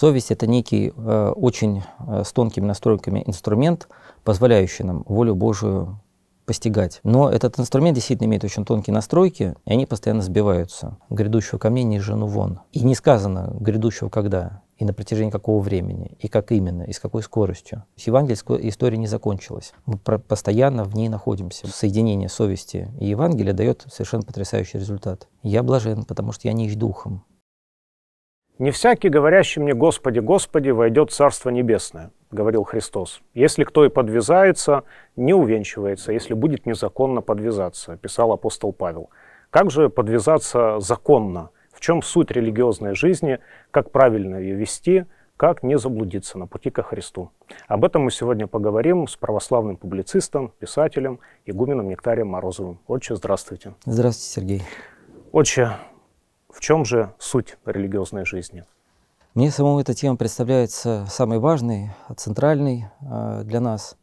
Совесть — это некий э, очень э, с тонкими настройками инструмент, позволяющий нам волю Божию постигать. Но этот инструмент действительно имеет очень тонкие настройки, и они постоянно сбиваются. Грядущего ко мне не жену вон. И не сказано грядущего когда, и на протяжении какого времени, и как именно, и с какой скоростью. То есть евангельская история не закончилась. Мы постоянно в ней находимся. Соединение совести и Евангелия дает совершенно потрясающий результат. Я блажен, потому что я не ищ духом. «Не всякий, говорящий мне, Господи, Господи, войдет в Царство Небесное», — говорил Христос. «Если кто и подвязается, не увенчивается, если будет незаконно подвязаться», — писал апостол Павел. Как же подвязаться законно? В чем суть религиозной жизни? Как правильно ее вести? Как не заблудиться на пути ко Христу? Об этом мы сегодня поговорим с православным публицистом, писателем, игуменом Нектарием Морозовым. Отче, здравствуйте. Здравствуйте, Сергей. Отче, в чем же суть религиозной жизни? Мне самому эта тема представляется самой важной, центральной э, для нас.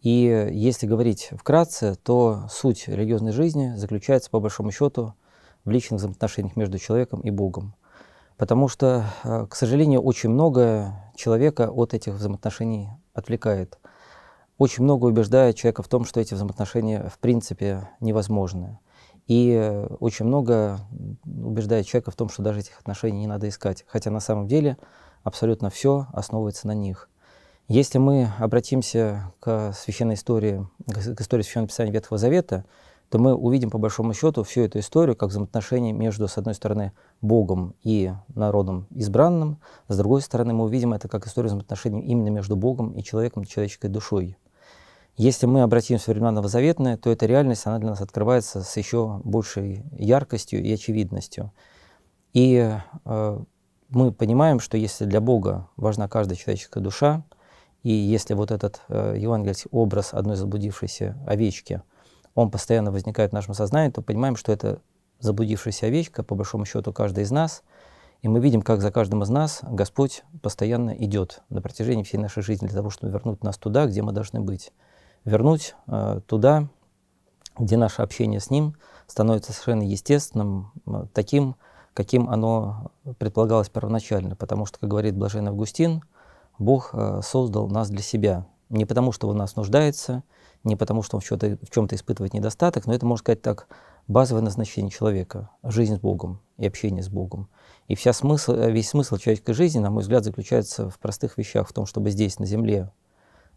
И если говорить вкратце, то суть религиозной жизни заключается, по большому счету, в личных взаимоотношениях между человеком и Богом. Потому что, э, к сожалению, очень многое человека от этих взаимоотношений отвлекает. Очень много убеждает человека в том, что эти взаимоотношения в принципе невозможны. И очень много убеждает человека в том, что даже этих отношений не надо искать. Хотя на самом деле абсолютно все основывается на них. Если мы обратимся к священной истории, к истории священного писания Ветхого Завета, то мы увидим по большому счету всю эту историю как взаимоотношение между, с одной стороны, Богом и народом избранным, с другой стороны, мы увидим это как историю взаимоотношений именно между Богом и человеком, человеческой душой. Если мы обратимся в времена новозаветные, то эта реальность, она для нас открывается с еще большей яркостью и очевидностью. И э, мы понимаем, что если для Бога важна каждая человеческая душа, и если вот этот э, евангельский образ одной заблудившейся овечки, он постоянно возникает в нашем сознании, то понимаем, что это заблудившаяся овечка, по большому счету, каждый из нас. И мы видим, как за каждым из нас Господь постоянно идет на протяжении всей нашей жизни для того, чтобы вернуть нас туда, где мы должны быть вернуть э, туда, где наше общение с Ним становится совершенно естественным, э, таким, каким оно предполагалось первоначально. Потому что, как говорит блаженный Августин, Бог э, создал нас для себя. Не потому, что Он нас нуждается, не потому, что Он в чем-то, в чем-то испытывает недостаток, но это, можно сказать так, базовое назначение человека — жизнь с Богом и общение с Богом. И вся смысл, весь смысл человеческой жизни, на мой взгляд, заключается в простых вещах, в том, чтобы здесь, на земле,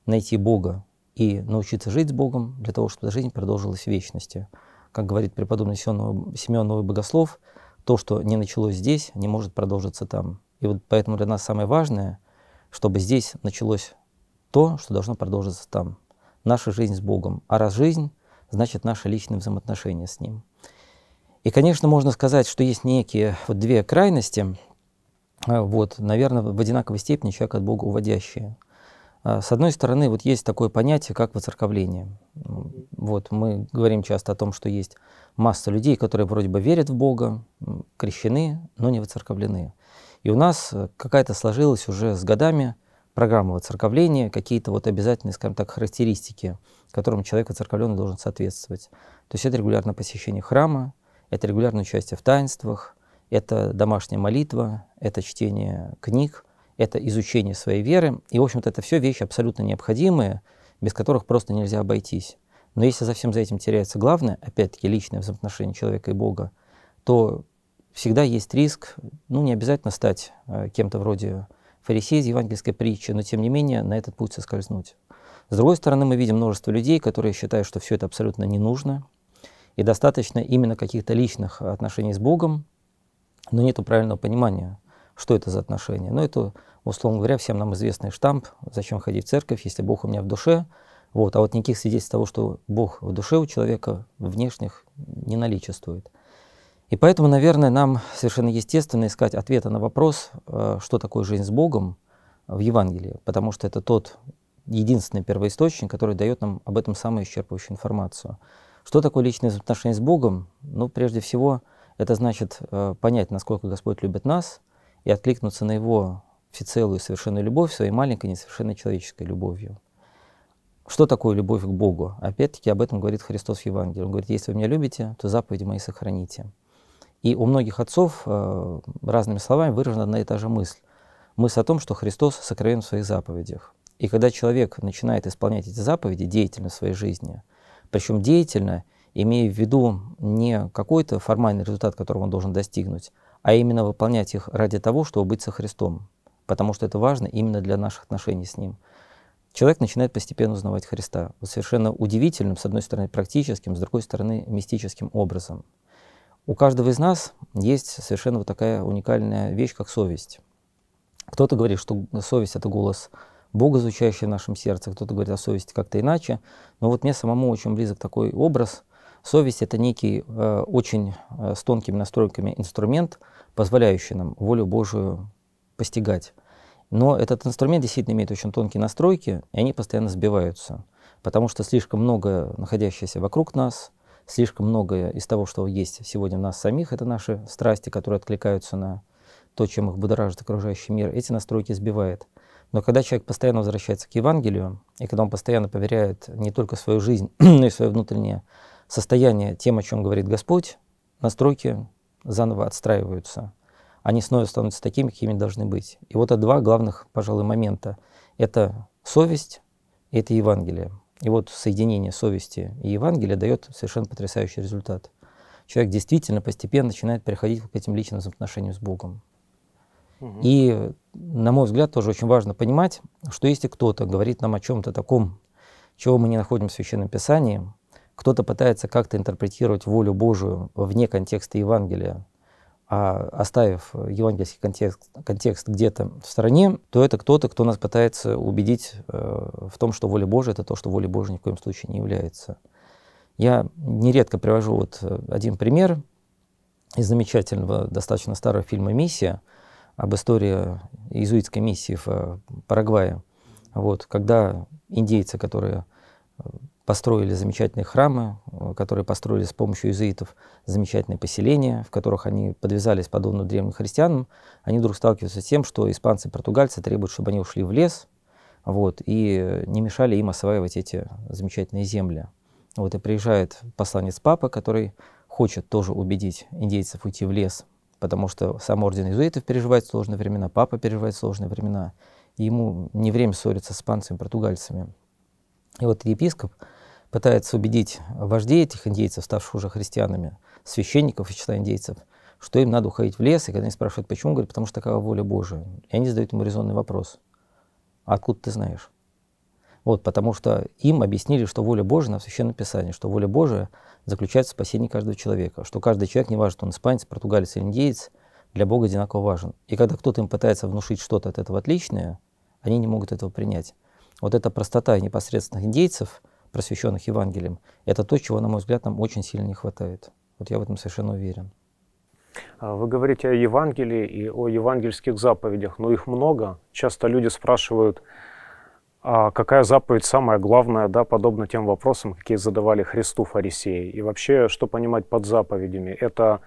найти Бога, и научиться жить с Богом для того, чтобы жизнь продолжилась в вечности. Как говорит преподобный Симеон Новый Богослов, то, что не началось здесь, не может продолжиться там. И вот поэтому для нас самое важное, чтобы здесь началось то, что должно продолжиться там. Наша жизнь с Богом. А раз жизнь, значит наши личные взаимоотношения с Ним. И, конечно, можно сказать, что есть некие вот две крайности, а, вот, наверное, в одинаковой степени человек от Бога уводящие. А, с одной стороны, вот есть такое понятие, как воцерковление. Вот мы говорим часто о том, что есть масса людей, которые вроде бы верят в Бога, крещены, но не воцерковлены. И у нас э, какая-то сложилась уже с годами программа воцерковления, какие-то вот обязательные, скажем так, характеристики, которым человек воцерковленный должен соответствовать. То есть это регулярное посещение храма, это регулярное участие в таинствах, это домашняя молитва, это чтение книг, это изучение своей веры. И, в общем-то, это все вещи абсолютно необходимые, без которых просто нельзя обойтись. Но если совсем за этим теряется главное, опять-таки личное взаимоотношение человека и Бога, то всегда есть риск, ну, не обязательно стать э, кем-то вроде фарисея из евангельской притчи, но, тем не менее, на этот путь соскользнуть. С другой стороны, мы видим множество людей, которые считают, что все это абсолютно не нужно, и достаточно именно каких-то личных отношений с Богом, но нет правильного понимания, что это за отношения. Но это условно говоря, всем нам известный штамп, зачем ходить в церковь, если Бог у меня в душе. Вот, а вот никаких свидетельств того, что Бог в душе у человека внешних не наличествует. И поэтому, наверное, нам совершенно естественно искать ответы на вопрос, э, что такое жизнь с Богом в Евангелии, потому что это тот единственный первоисточник, который дает нам об этом самую исчерпывающую информацию. Что такое личное отношение с Богом? Ну, прежде всего, это значит э, понять, насколько Господь любит нас, и откликнуться на Его всецелую совершенную любовь своей маленькой несовершенной человеческой любовью. Что такое любовь к Богу? Опять-таки об этом говорит Христос в Евангелии. Он говорит, если вы меня любите, то заповеди мои сохраните. И у многих отцов э, разными словами выражена одна и та же мысль. Мысль о том, что Христос сокровен в своих заповедях. И когда человек начинает исполнять эти заповеди деятельно в своей жизни, причем деятельно, имея в виду не какой-то формальный результат, которого он должен достигнуть, а именно выполнять их ради того, чтобы быть со Христом, потому что это важно именно для наших отношений с Ним. Человек начинает постепенно узнавать Христа совершенно удивительным, с одной стороны, практическим, с другой стороны, мистическим образом. У каждого из нас есть совершенно вот такая уникальная вещь, как совесть. Кто-то говорит, что совесть — это голос Бога, звучащий в нашем сердце, кто-то говорит о а совести как-то иначе. Но вот мне самому очень близок такой образ. Совесть — это некий э, очень э, с тонкими настройками инструмент, позволяющий нам волю Божию постигать. Но этот инструмент действительно имеет очень тонкие настройки, и они постоянно сбиваются, потому что слишком много находящееся вокруг нас, слишком многое из того, что есть сегодня в нас самих, это наши страсти, которые откликаются на то, чем их будоражит окружающий мир, эти настройки сбивает. Но когда человек постоянно возвращается к Евангелию, и когда он постоянно поверяет не только свою жизнь, но и свое внутреннее состояние тем, о чем говорит Господь, настройки заново отстраиваются они снова становятся такими, какими должны быть. И вот это два главных, пожалуй, момента. Это совесть и это Евангелие. И вот соединение совести и Евангелия дает совершенно потрясающий результат. Человек действительно постепенно начинает переходить к этим личным взаимоотношениям с Богом. И, на мой взгляд, тоже очень важно понимать, что если кто-то говорит нам о чем-то таком, чего мы не находим в Священном Писании, кто-то пытается как-то интерпретировать волю Божию вне контекста Евангелия, а оставив евангельский контекст, контекст где-то в стороне, то это кто-то, кто нас пытается убедить э, в том, что воля Божия — это то, что воля Божия ни в коем случае не является. Я нередко привожу вот э, один пример из замечательного, достаточно старого фильма «Миссия» об истории иезуитской миссии в э, Парагвае. Вот, когда индейцы, которые э, построили замечательные храмы, э, которые построили с помощью иезуитов замечательные поселения, в которых они подвязались подобно древним христианам, они вдруг сталкиваются с тем, что испанцы и португальцы требуют, чтобы они ушли в лес, вот, и э, не мешали им осваивать эти замечательные земли. Вот и приезжает посланец папы, который хочет тоже убедить индейцев уйти в лес, потому что сам орден иезуитов переживает сложные времена, папа переживает сложные времена, и ему не время ссориться с испанцами и португальцами. И вот епископ, пытается убедить вождей этих индейцев, ставших уже христианами, священников из числа индейцев, что им надо уходить в лес. И когда они спрашивают, почему, говорят, потому что такая воля Божия. И они задают ему резонный вопрос. А откуда ты знаешь? Вот, потому что им объяснили, что воля Божия на Священном Писании, что воля Божия заключается в спасении каждого человека, что каждый человек, неважно, он испанец, португалец или индеец, для Бога одинаково важен. И когда кто-то им пытается внушить что-то от этого отличное, они не могут этого принять. Вот эта простота непосредственных индейцев – просвещенных Евангелием, это то, чего, на мой взгляд, нам очень сильно не хватает. Вот я в этом совершенно уверен. А вы говорите о Евангелии и о евангельских заповедях, но их много. Часто люди спрашивают, а какая заповедь самая главная, да, подобно тем вопросам, какие задавали Христу фарисеи. И вообще, что понимать под заповедями? Это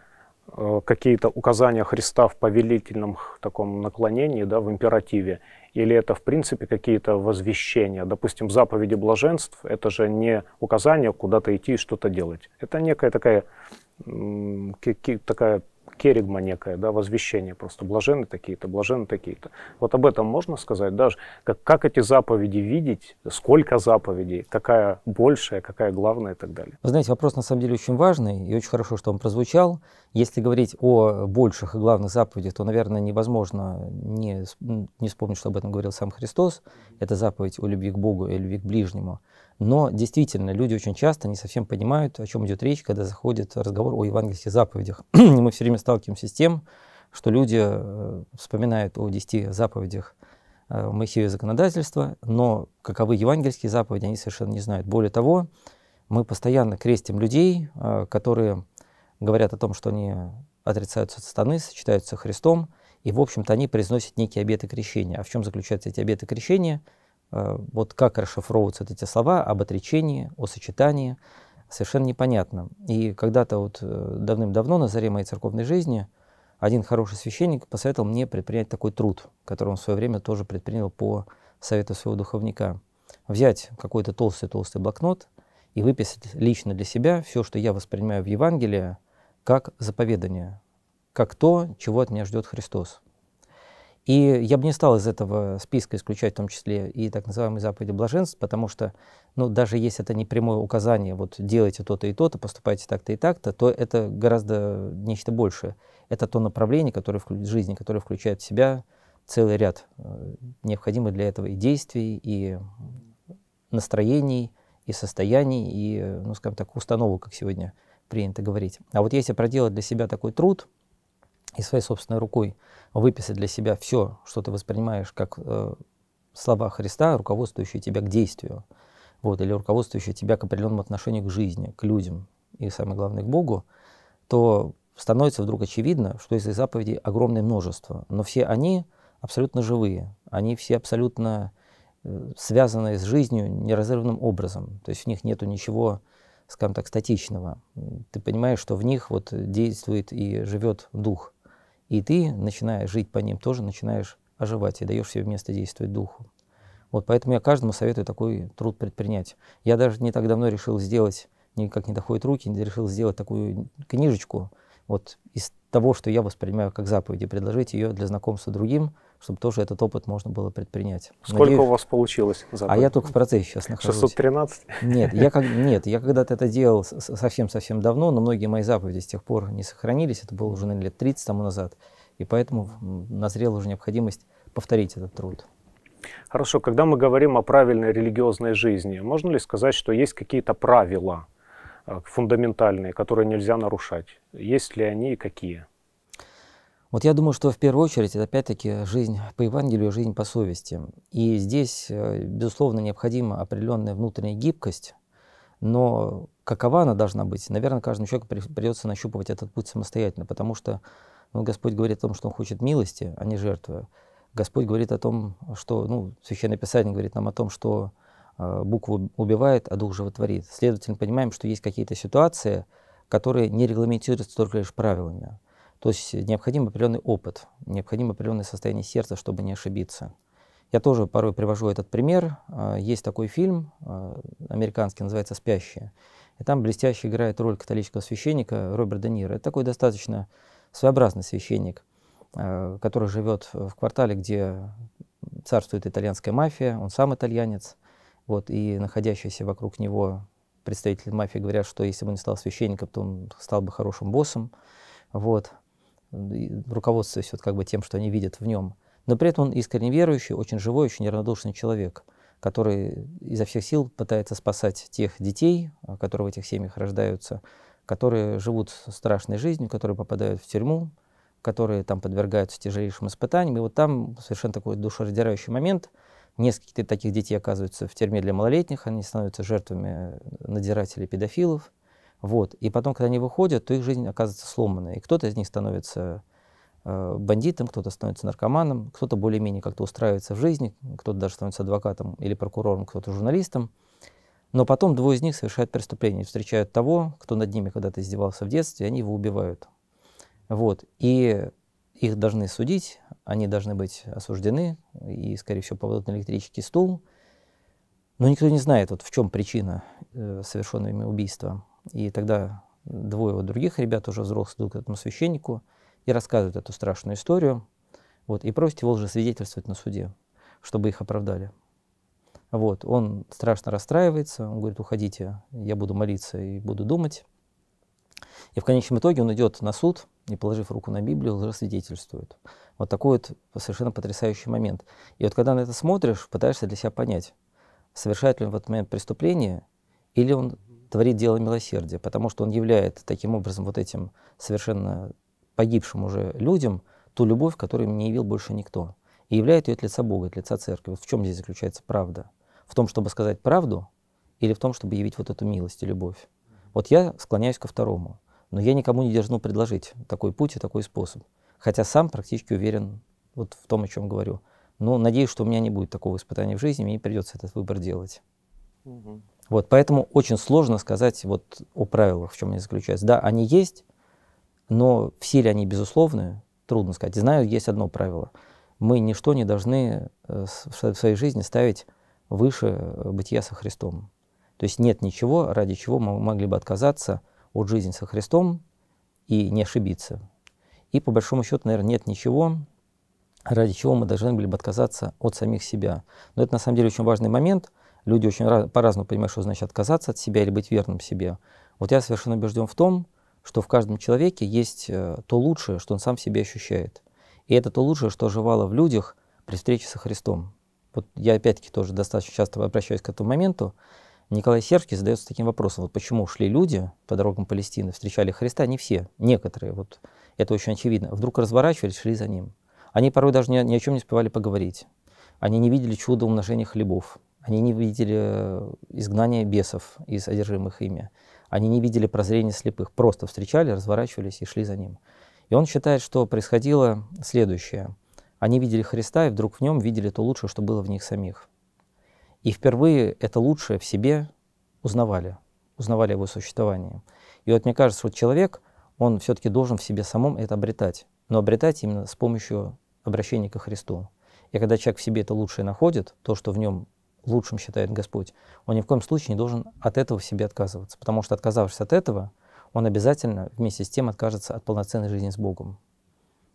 э, какие-то указания Христа в повелительном таком наклонении, да, в императиве, или это, в принципе, какие-то возвещения. Допустим, заповеди блаженств — это же не указание куда-то идти и что-то делать. Это некая такая, такая керигма некая, да, возвещение просто, блажены такие-то, блажены такие-то. Вот об этом можно сказать, даже как, как эти заповеди видеть, сколько заповедей, какая большая, какая главная и так далее. Вы знаете, вопрос на самом деле очень важный, и очень хорошо, что он прозвучал. Если говорить о больших и главных заповедях, то, наверное, невозможно не, не вспомнить, что об этом говорил сам Христос. Это заповедь о любви к Богу и любви к ближнему. Но действительно, люди очень часто не совсем понимают, о чем идет речь, когда заходит разговор о евангельских заповедях. И мы все время сталкиваемся с тем, что люди э, вспоминают о десяти заповедях э, Моисея законодательства, но каковы евангельские заповеди, они совершенно не знают. Более того, мы постоянно крестим людей, э, которые говорят о том, что они отрицаются от сатаны, сочетаются со Христом, и, в общем-то, они произносят некие обеты крещения. А в чем заключаются эти обеты крещения – Э, вот как расшифровываются эти слова об отречении, о сочетании, совершенно непонятно. И когда-то вот э, давным-давно на заре моей церковной жизни один хороший священник посоветовал мне предпринять такой труд, который он в свое время тоже предпринял по совету своего духовника. Взять какой-то толстый-толстый блокнот и выписать лично для себя все, что я воспринимаю в Евангелии, как заповедание, как то, чего от меня ждет Христос. И я бы не стал из этого списка исключать в том числе и так называемый заповеди блаженств, потому что ну, даже если это не прямое указание, вот делайте то-то и то-то, поступайте так-то и так-то, то это гораздо нечто большее. Это то направление которое, в жизни, которое включает в себя целый ряд э, необходимых для этого и действий, и настроений, и состояний, и, э, ну, скажем так, установок, как сегодня принято говорить. А вот если проделать для себя такой труд – и своей собственной рукой выписать для себя все, что ты воспринимаешь как э, слова Христа, руководствующие тебя к действию, вот, или руководствующие тебя к определенному отношению к жизни, к людям и, самое главное, к Богу, то становится вдруг очевидно, что из заповедей огромное множество, но все они абсолютно живые, они все абсолютно э, связаны с жизнью неразрывным образом, то есть в них нету ничего, скажем так, статичного. Ты понимаешь, что в них вот действует и живет дух – и ты, начиная жить по ним, тоже начинаешь оживать и даешь себе место действовать духу. Вот поэтому я каждому советую такой труд предпринять. Я даже не так давно решил сделать, никак не доходят руки, решил сделать такую книжечку вот из того, что я воспринимаю как заповеди, предложить ее для знакомства другим – чтобы тоже этот опыт можно было предпринять. Сколько Надеюсь... у вас получилось? За А я только в процессе сейчас нахожусь. 613? Нет, я, как... Нет, я когда-то это делал совсем-совсем давно, но многие мои заповеди с тех пор не сохранились. Это было уже, наверное, лет 30 тому назад. И поэтому назрела уже необходимость повторить этот труд. Хорошо, когда мы говорим о правильной религиозной жизни, можно ли сказать, что есть какие-то правила э, фундаментальные, которые нельзя нарушать? Есть ли они и какие? Вот я думаю, что в первую очередь это опять-таки жизнь по Евангелию, жизнь по совести. И здесь, э, безусловно, необходима определенная внутренняя гибкость, но какова она должна быть, наверное, каждому человеку придется нащупывать этот путь самостоятельно, потому что ну, Господь говорит о том, что Он хочет милости, а не жертвы. Господь говорит о том, что, ну, Священное Писание говорит нам о том, что э, букву убивает, а дух животворит. Следовательно, понимаем, что есть какие-то ситуации, которые не регламентируются только лишь правилами. То есть необходим определенный опыт, необходим определенное состояние сердца, чтобы не ошибиться. Я тоже порой привожу этот пример. А, есть такой фильм а, американский, называется «Спящие». И там блестяще играет роль католического священника Роберт Де Ниро. Это такой достаточно своеобразный священник, а, который живет в квартале, где царствует итальянская мафия, он сам итальянец, вот, и находящиеся вокруг него представители мафии говорят, что если бы он не стал священником, то он стал бы хорошим боссом. Вот руководствуясь вот как бы тем, что они видят в нем. Но при этом он искренне верующий, очень живой, очень неравнодушный человек, который изо всех сил пытается спасать тех детей, а, которые в этих семьях рождаются, которые живут страшной жизнью, которые попадают в тюрьму, которые там подвергаются тяжелейшим испытаниям. И вот там совершенно такой душераздирающий момент. Несколько таких детей оказываются в тюрьме для малолетних, они становятся жертвами надирателей педофилов. Вот. И потом, когда они выходят, то их жизнь оказывается сломанной. И кто-то из них становится э, бандитом, кто-то становится наркоманом, кто-то более-менее как-то устраивается в жизни, кто-то даже становится адвокатом или прокурором, кто-то журналистом. Но потом двое из них совершают преступление, встречают того, кто над ними когда-то издевался в детстве, и они его убивают. Вот. И их должны судить, они должны быть осуждены и, скорее всего, поведут на электрический стул. Но никто не знает, вот, в чем причина э, совершенного ими убийства. И тогда двое вот других ребят, уже взрослых, идут к этому священнику и рассказывают эту страшную историю. Вот, и просят его уже свидетельствовать на суде, чтобы их оправдали. Вот, он страшно расстраивается, он говорит, уходите, я буду молиться и буду думать. И в конечном итоге он идет на суд и, положив руку на Библию, уже свидетельствует. Вот такой вот совершенно потрясающий момент. И вот когда на это смотришь, пытаешься для себя понять, совершает ли он в этот момент преступление, или он творит дело милосердия, потому что он являет таким образом вот этим совершенно погибшим уже людям ту любовь, которую не явил больше никто. И являет ее от лица Бога, от лица Церкви. Вот в чем здесь заключается правда? В том, чтобы сказать правду, или в том, чтобы явить вот эту милость и любовь? Вот я склоняюсь ко второму, но я никому не держу предложить такой путь и такой способ. Хотя сам практически уверен вот в том, о чем говорю. Но надеюсь, что у меня не будет такого испытания в жизни, мне не придется этот выбор делать. Угу. Вот, поэтому очень сложно сказать вот о правилах, в чем они заключаются. Да, они есть, но в силе они безусловные, трудно сказать. Знаю, есть одно правило. Мы ничто не должны э, в своей жизни ставить выше э, бытия со Христом. То есть нет ничего, ради чего мы могли бы отказаться от жизни со Христом и не ошибиться. И по большому счету, наверное, нет ничего, ради чего мы должны были бы отказаться от самих себя. Но это на самом деле очень важный момент, Люди очень по-разному понимают, что значит отказаться от себя или быть верным себе. Вот я совершенно убежден в том, что в каждом человеке есть э, то лучшее, что он сам себе ощущает. И это то лучшее, что оживало в людях при встрече со Христом. Вот я опять-таки тоже достаточно часто обращаюсь к этому моменту. Николай Сербский задается таким вопросом, вот почему шли люди по дорогам Палестины, встречали Христа, не все, некоторые, вот это очень очевидно, вдруг разворачивались, шли за ним. Они порой даже ни, ни о чем не успевали поговорить. Они не видели чуда умножения хлебов. Они не видели э, изгнания бесов и содержимых ими. Они не видели прозрения слепых. Просто встречали, разворачивались и шли за ним. И он считает, что происходило следующее. Они видели Христа и вдруг в нем видели то лучшее, что было в них самих. И впервые это лучшее в себе узнавали, узнавали его существование. И вот мне кажется, вот человек, он все-таки должен в себе самом это обретать, но обретать именно с помощью обращения ко Христу. И когда человек в себе это лучшее находит, то, что в нем лучшим считает Господь, он ни в коем случае не должен от этого в себе отказываться, потому что отказавшись от этого, он обязательно вместе с тем откажется от полноценной жизни с Богом.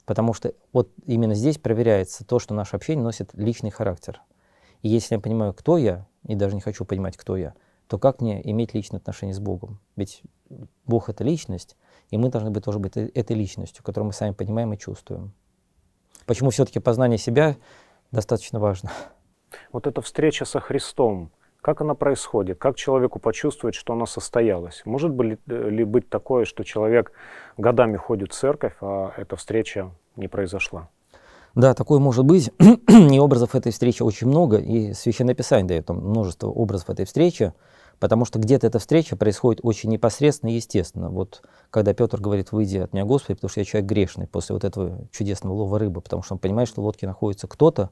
Потому что вот именно здесь проверяется то, что наше общение носит личный характер. И если я понимаю, кто я, и даже не хочу понимать, кто я, то как мне иметь личные отношения с Богом? Ведь Бог — это личность, и мы должны быть тоже быть э-, этой личностью, которую мы сами понимаем и чувствуем. Почему все-таки познание себя достаточно важно? вот эта встреча со Христом, как она происходит? Как человеку почувствовать, что она состоялась? Может ли, э, ли быть такое, что человек годами ходит в церковь, а эта встреча не произошла? Да, такое может быть. И образов этой встречи очень много, и Священное Писание дает там множество образов этой встречи, потому что где-то эта встреча происходит очень непосредственно и естественно. Вот когда Петр говорит, выйди от меня, Господи, потому что я человек грешный, после вот этого чудесного лова рыбы, потому что он понимает, что в лодке находится кто-то,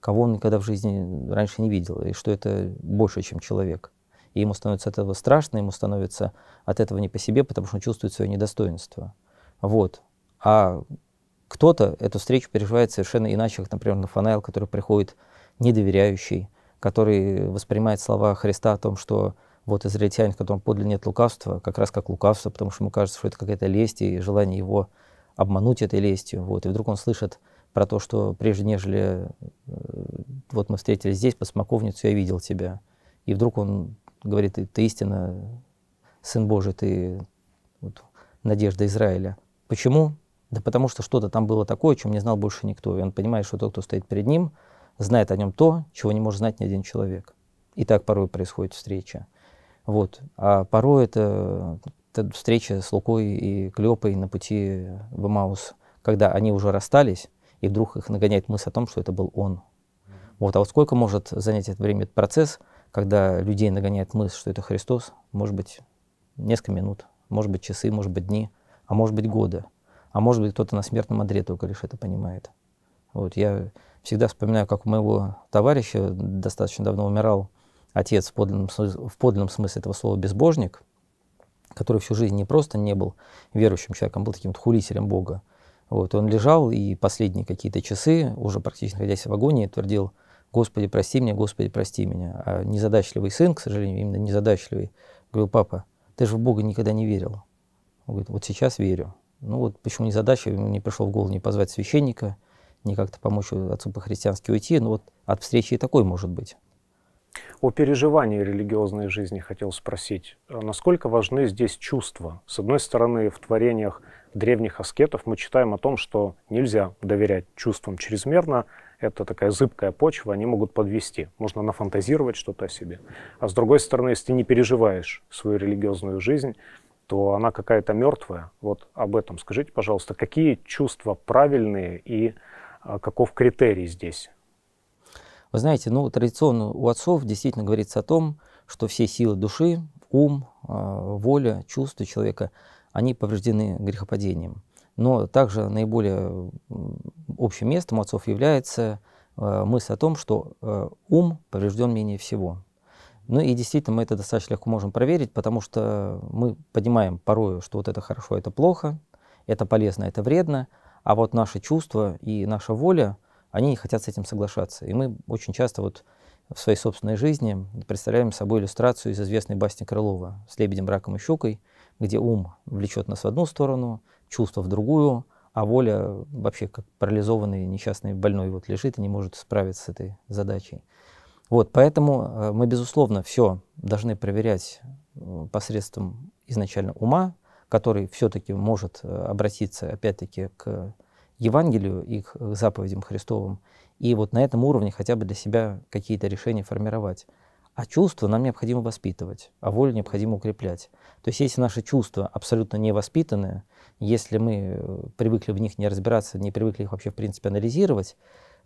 кого он никогда в жизни раньше не видел, и что это больше, чем человек. И ему становится от этого страшно, ему становится от этого не по себе, потому что он чувствует свое недостоинство. Вот. А кто-то эту встречу переживает совершенно иначе, как, например, на Нафанаил, который приходит недоверяющий, который воспринимает слова Христа о том, что вот израильтянин, в котором подлинно нет лукавства, как раз как лукавство, потому что ему кажется, что это какая-то лесть и желание его обмануть этой лестью. Вот. И вдруг он слышит про то, что прежде нежели э, вот мы встретились здесь, под смоковницу, я видел тебя. И вдруг он говорит, ты, ты истина, Сын Божий, ты вот, надежда Израиля. Почему? Да потому что что-то там было такое, о чем не знал больше никто. И он понимает, что тот, кто стоит перед ним, знает о нем то, чего не может знать ни один человек. И так порой происходит встреча. Вот. А порой это, это встреча с Лукой и Клепой на пути в Маус, когда они уже расстались, и вдруг их нагоняет мысль о том, что это был он. Вот, а вот сколько может занять это время этот процесс, когда людей нагоняет мысль, что это Христос, может быть, несколько минут, может быть, часы, может быть, дни, а может быть, годы. А может быть, кто-то на смертном одре только лишь это понимает. Вот, я всегда вспоминаю, как у моего товарища достаточно давно умирал отец в подлинном, в подлинном смысле этого слова «безбожник», который всю жизнь не просто не был верующим человеком, а был таким хулителем Бога, вот, он лежал, и последние какие-то часы, уже практически находясь в агонии, твердил, «Господи, прости меня, Господи, прости меня». А незадачливый сын, к сожалению, именно незадачливый, говорил, «Папа, ты же в Бога никогда не верил». Он говорит, «Вот сейчас верю». Ну вот почему незадачливый, не пришло в голову не позвать священника, не как-то помочь отцу по-христиански уйти, но ну вот от встречи и такой может быть. О переживании религиозной жизни хотел спросить. Насколько важны здесь чувства? С одной стороны, в творениях древних аскетов мы читаем о том, что нельзя доверять чувствам чрезмерно, это такая зыбкая почва, они могут подвести. Можно нафантазировать что-то о себе. А с другой стороны, если ты не переживаешь свою религиозную жизнь, то она какая-то мертвая. Вот об этом скажите, пожалуйста, какие чувства правильные и а, каков критерий здесь? Вы знаете, ну, традиционно у отцов действительно говорится о том, что все силы души, ум, а, воля, чувства человека – они повреждены грехопадением. Но также наиболее общим местом отцов является э, мысль о том, что э, ум поврежден менее всего. Ну и действительно мы это достаточно легко можем проверить, потому что мы понимаем порою, что вот это хорошо, это плохо, это полезно, это вредно, а вот наши чувства и наша воля, они не хотят с этим соглашаться. И мы очень часто вот в своей собственной жизни представляем собой иллюстрацию из известной басни Крылова с лебедем, раком и щукой – где ум влечет нас в одну сторону, чувство в другую, а воля вообще как парализованный, несчастный, больной вот лежит и не может справиться с этой задачей. Вот, поэтому э, мы, безусловно, все должны проверять посредством изначально ума, который все-таки может э, обратиться, опять-таки, к Евангелию и к заповедям Христовым, и вот на этом уровне хотя бы для себя какие-то решения формировать. А чувства нам необходимо воспитывать, а волю необходимо укреплять. То есть если наши чувства абсолютно невоспитанные, если мы э, привыкли в них не разбираться, не привыкли их вообще в принципе анализировать,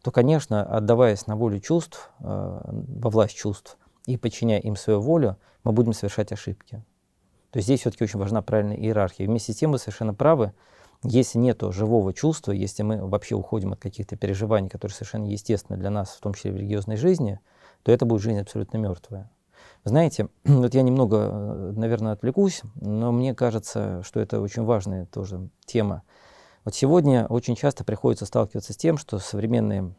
то, конечно, отдаваясь на волю чувств, э, во власть чувств и подчиняя им свою волю, мы будем совершать ошибки. То есть здесь все-таки очень важна правильная иерархия. Вместе с тем вы совершенно правы, если нет живого чувства, если мы вообще уходим от каких-то переживаний, которые совершенно естественны для нас, в том числе в религиозной жизни, то это будет жизнь абсолютно мертвая. Знаете, вот я немного, э, наверное, отвлекусь, но мне кажется, что это очень важная тоже тема. Вот сегодня очень часто приходится сталкиваться с тем, что современные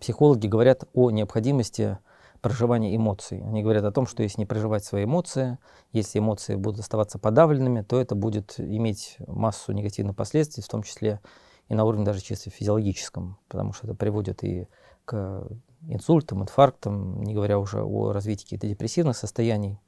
психологи говорят о необходимости проживания эмоций. Они говорят о том, что если не проживать свои эмоции, если эмоции будут оставаться подавленными, то это будет иметь массу негативных последствий, в том числе и на уровне даже чисто физиологическом, потому что это приводит и к инсультом, инфарктом, не говоря уже о развитии каких-то депрессивных состояний.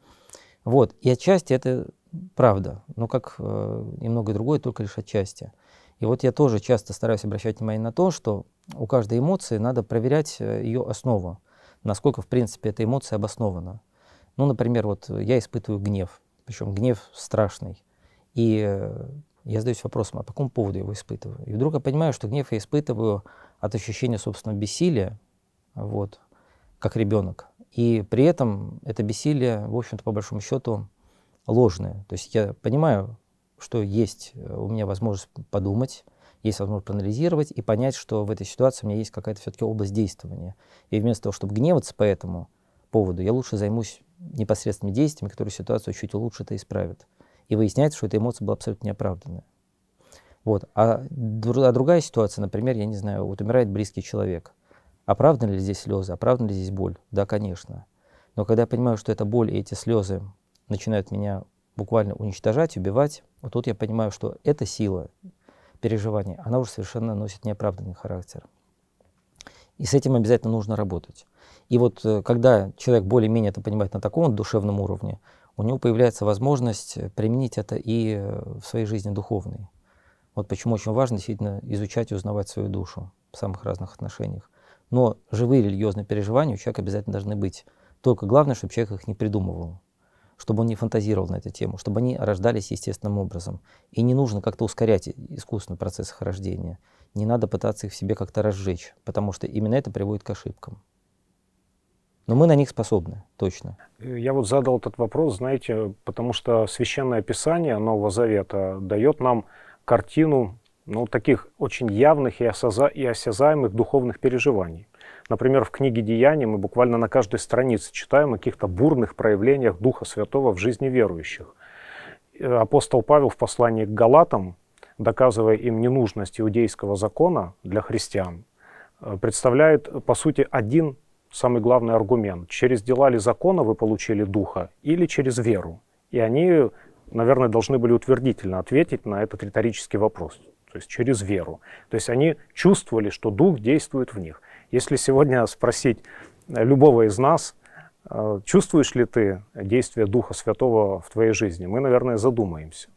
Вот. И отчасти это правда, но как э, и многое другое, только лишь отчасти. И вот я тоже часто стараюсь обращать внимание на то, что у каждой эмоции надо проверять э, ее основу, насколько, в принципе, эта эмоция обоснована. Ну, например, вот я испытываю гнев, причем гнев страшный. И э, я задаюсь вопросом, а по какому поводу я его испытываю? И вдруг я понимаю, что гнев я испытываю от ощущения собственного бессилия, вот, как ребенок. И при этом это бессилие, в общем-то, по большому счету, ложное. То есть я понимаю, что есть э, у меня возможность подумать, есть возможность проанализировать и понять, что в этой ситуации у меня есть какая-то все-таки область действования. И вместо того, чтобы гневаться по этому поводу, я лучше займусь непосредственными действиями, которые ситуацию чуть улучшат и исправят. И выясняется, что эта эмоция была абсолютно неоправданная. Вот. А, а другая ситуация, например, я не знаю, вот умирает близкий человек. Оправданы а ли здесь слезы, оправдана а ли здесь боль? Да, конечно. Но когда я понимаю, что эта боль и эти слезы начинают меня буквально уничтожать, убивать, вот тут я понимаю, что эта сила переживания, она уже совершенно носит неоправданный характер. И с этим обязательно нужно работать. И вот э, когда человек более-менее это понимает на таком вот душевном уровне, у него появляется возможность применить это и э, в своей жизни духовной. Вот почему очень важно действительно изучать и узнавать свою душу в самых разных отношениях. Но живые религиозные переживания у человека обязательно должны быть. Только главное, чтобы человек их не придумывал, чтобы он не фантазировал на эту тему, чтобы они рождались естественным образом. И не нужно как-то ускорять искусственный процесс их рождения. Не надо пытаться их в себе как-то разжечь, потому что именно это приводит к ошибкам. Но мы на них способны, точно. Я вот задал этот вопрос, знаете, потому что Священное Писание Нового Завета дает нам картину ну, таких очень явных и, осоза- и осязаемых духовных переживаний. Например, в книге «Деяния» мы буквально на каждой странице читаем о каких-то бурных проявлениях Духа Святого в жизни верующих. Э, апостол Павел в послании к Галатам, доказывая им ненужность иудейского закона для христиан, э, представляет, по сути, один самый главный аргумент. Через дела ли закона вы получили Духа или через веру? И они, наверное, должны были утвердительно ответить на этот риторический вопрос то есть через веру. То есть они чувствовали, что Дух действует в них. Если сегодня спросить э, любого из нас, э, чувствуешь ли ты действие Духа Святого в твоей жизни, мы, наверное, задумаемся.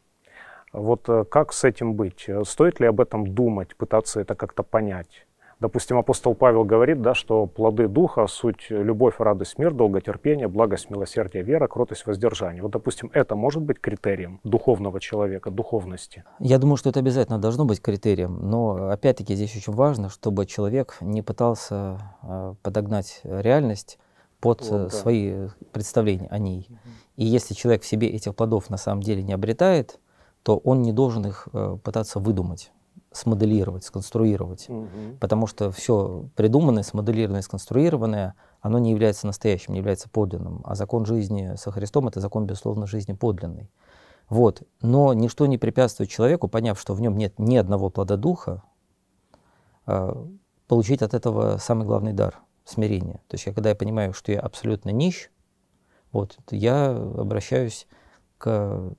Вот э, как с этим быть? Стоит ли об этом думать, пытаться это как-то понять? Допустим, апостол Павел говорит, да, что плоды духа – суть любовь, радость, мир, долготерпение, благость, милосердие, вера, кротость, воздержание. Вот, допустим, это может быть критерием духовного человека, духовности? Я думаю, что это обязательно должно быть критерием, но, опять-таки, здесь очень важно, чтобы человек не пытался э, подогнать реальность под вот, да. свои представления о ней. Угу. И если человек в себе этих плодов на самом деле не обретает, то он не должен их э, пытаться выдумать смоделировать, сконструировать. Угу. Потому что все придуманное, смоделированное, сконструированное, оно не является настоящим, не является подлинным. А закон жизни со Христом — это закон, безусловно, жизни подлинный. Вот. Но ничто не препятствует человеку, поняв, что в нем нет ни одного плода духа, а, получить от этого самый главный дар — смирение. То есть, когда я понимаю, что я абсолютно нищ, вот, я обращаюсь к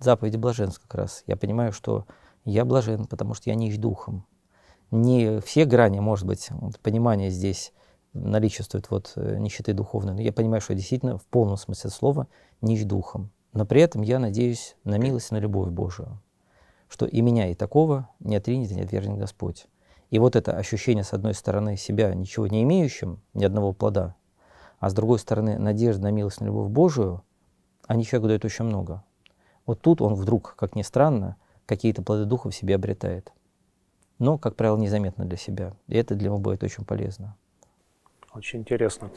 заповеди блаженств как раз. Я понимаю, что я блажен, потому что я не духом. Не все грани, может быть, понимание здесь наличествует вот э, нищеты духовной, но я понимаю, что я действительно в полном смысле слова нищ духом. Но при этом я надеюсь на милость, на любовь Божию, что и меня, и такого не отринет и не отвергнет Господь. И вот это ощущение, с одной стороны, себя ничего не имеющим, ни одного плода, а с другой стороны, надежда на милость, на любовь Божию, они человеку дают очень много. Вот тут он вдруг, как ни странно, какие-то плоды духа в себе обретает. Но, как правило, незаметно для себя. И это для него будет очень полезно. Очень интересно.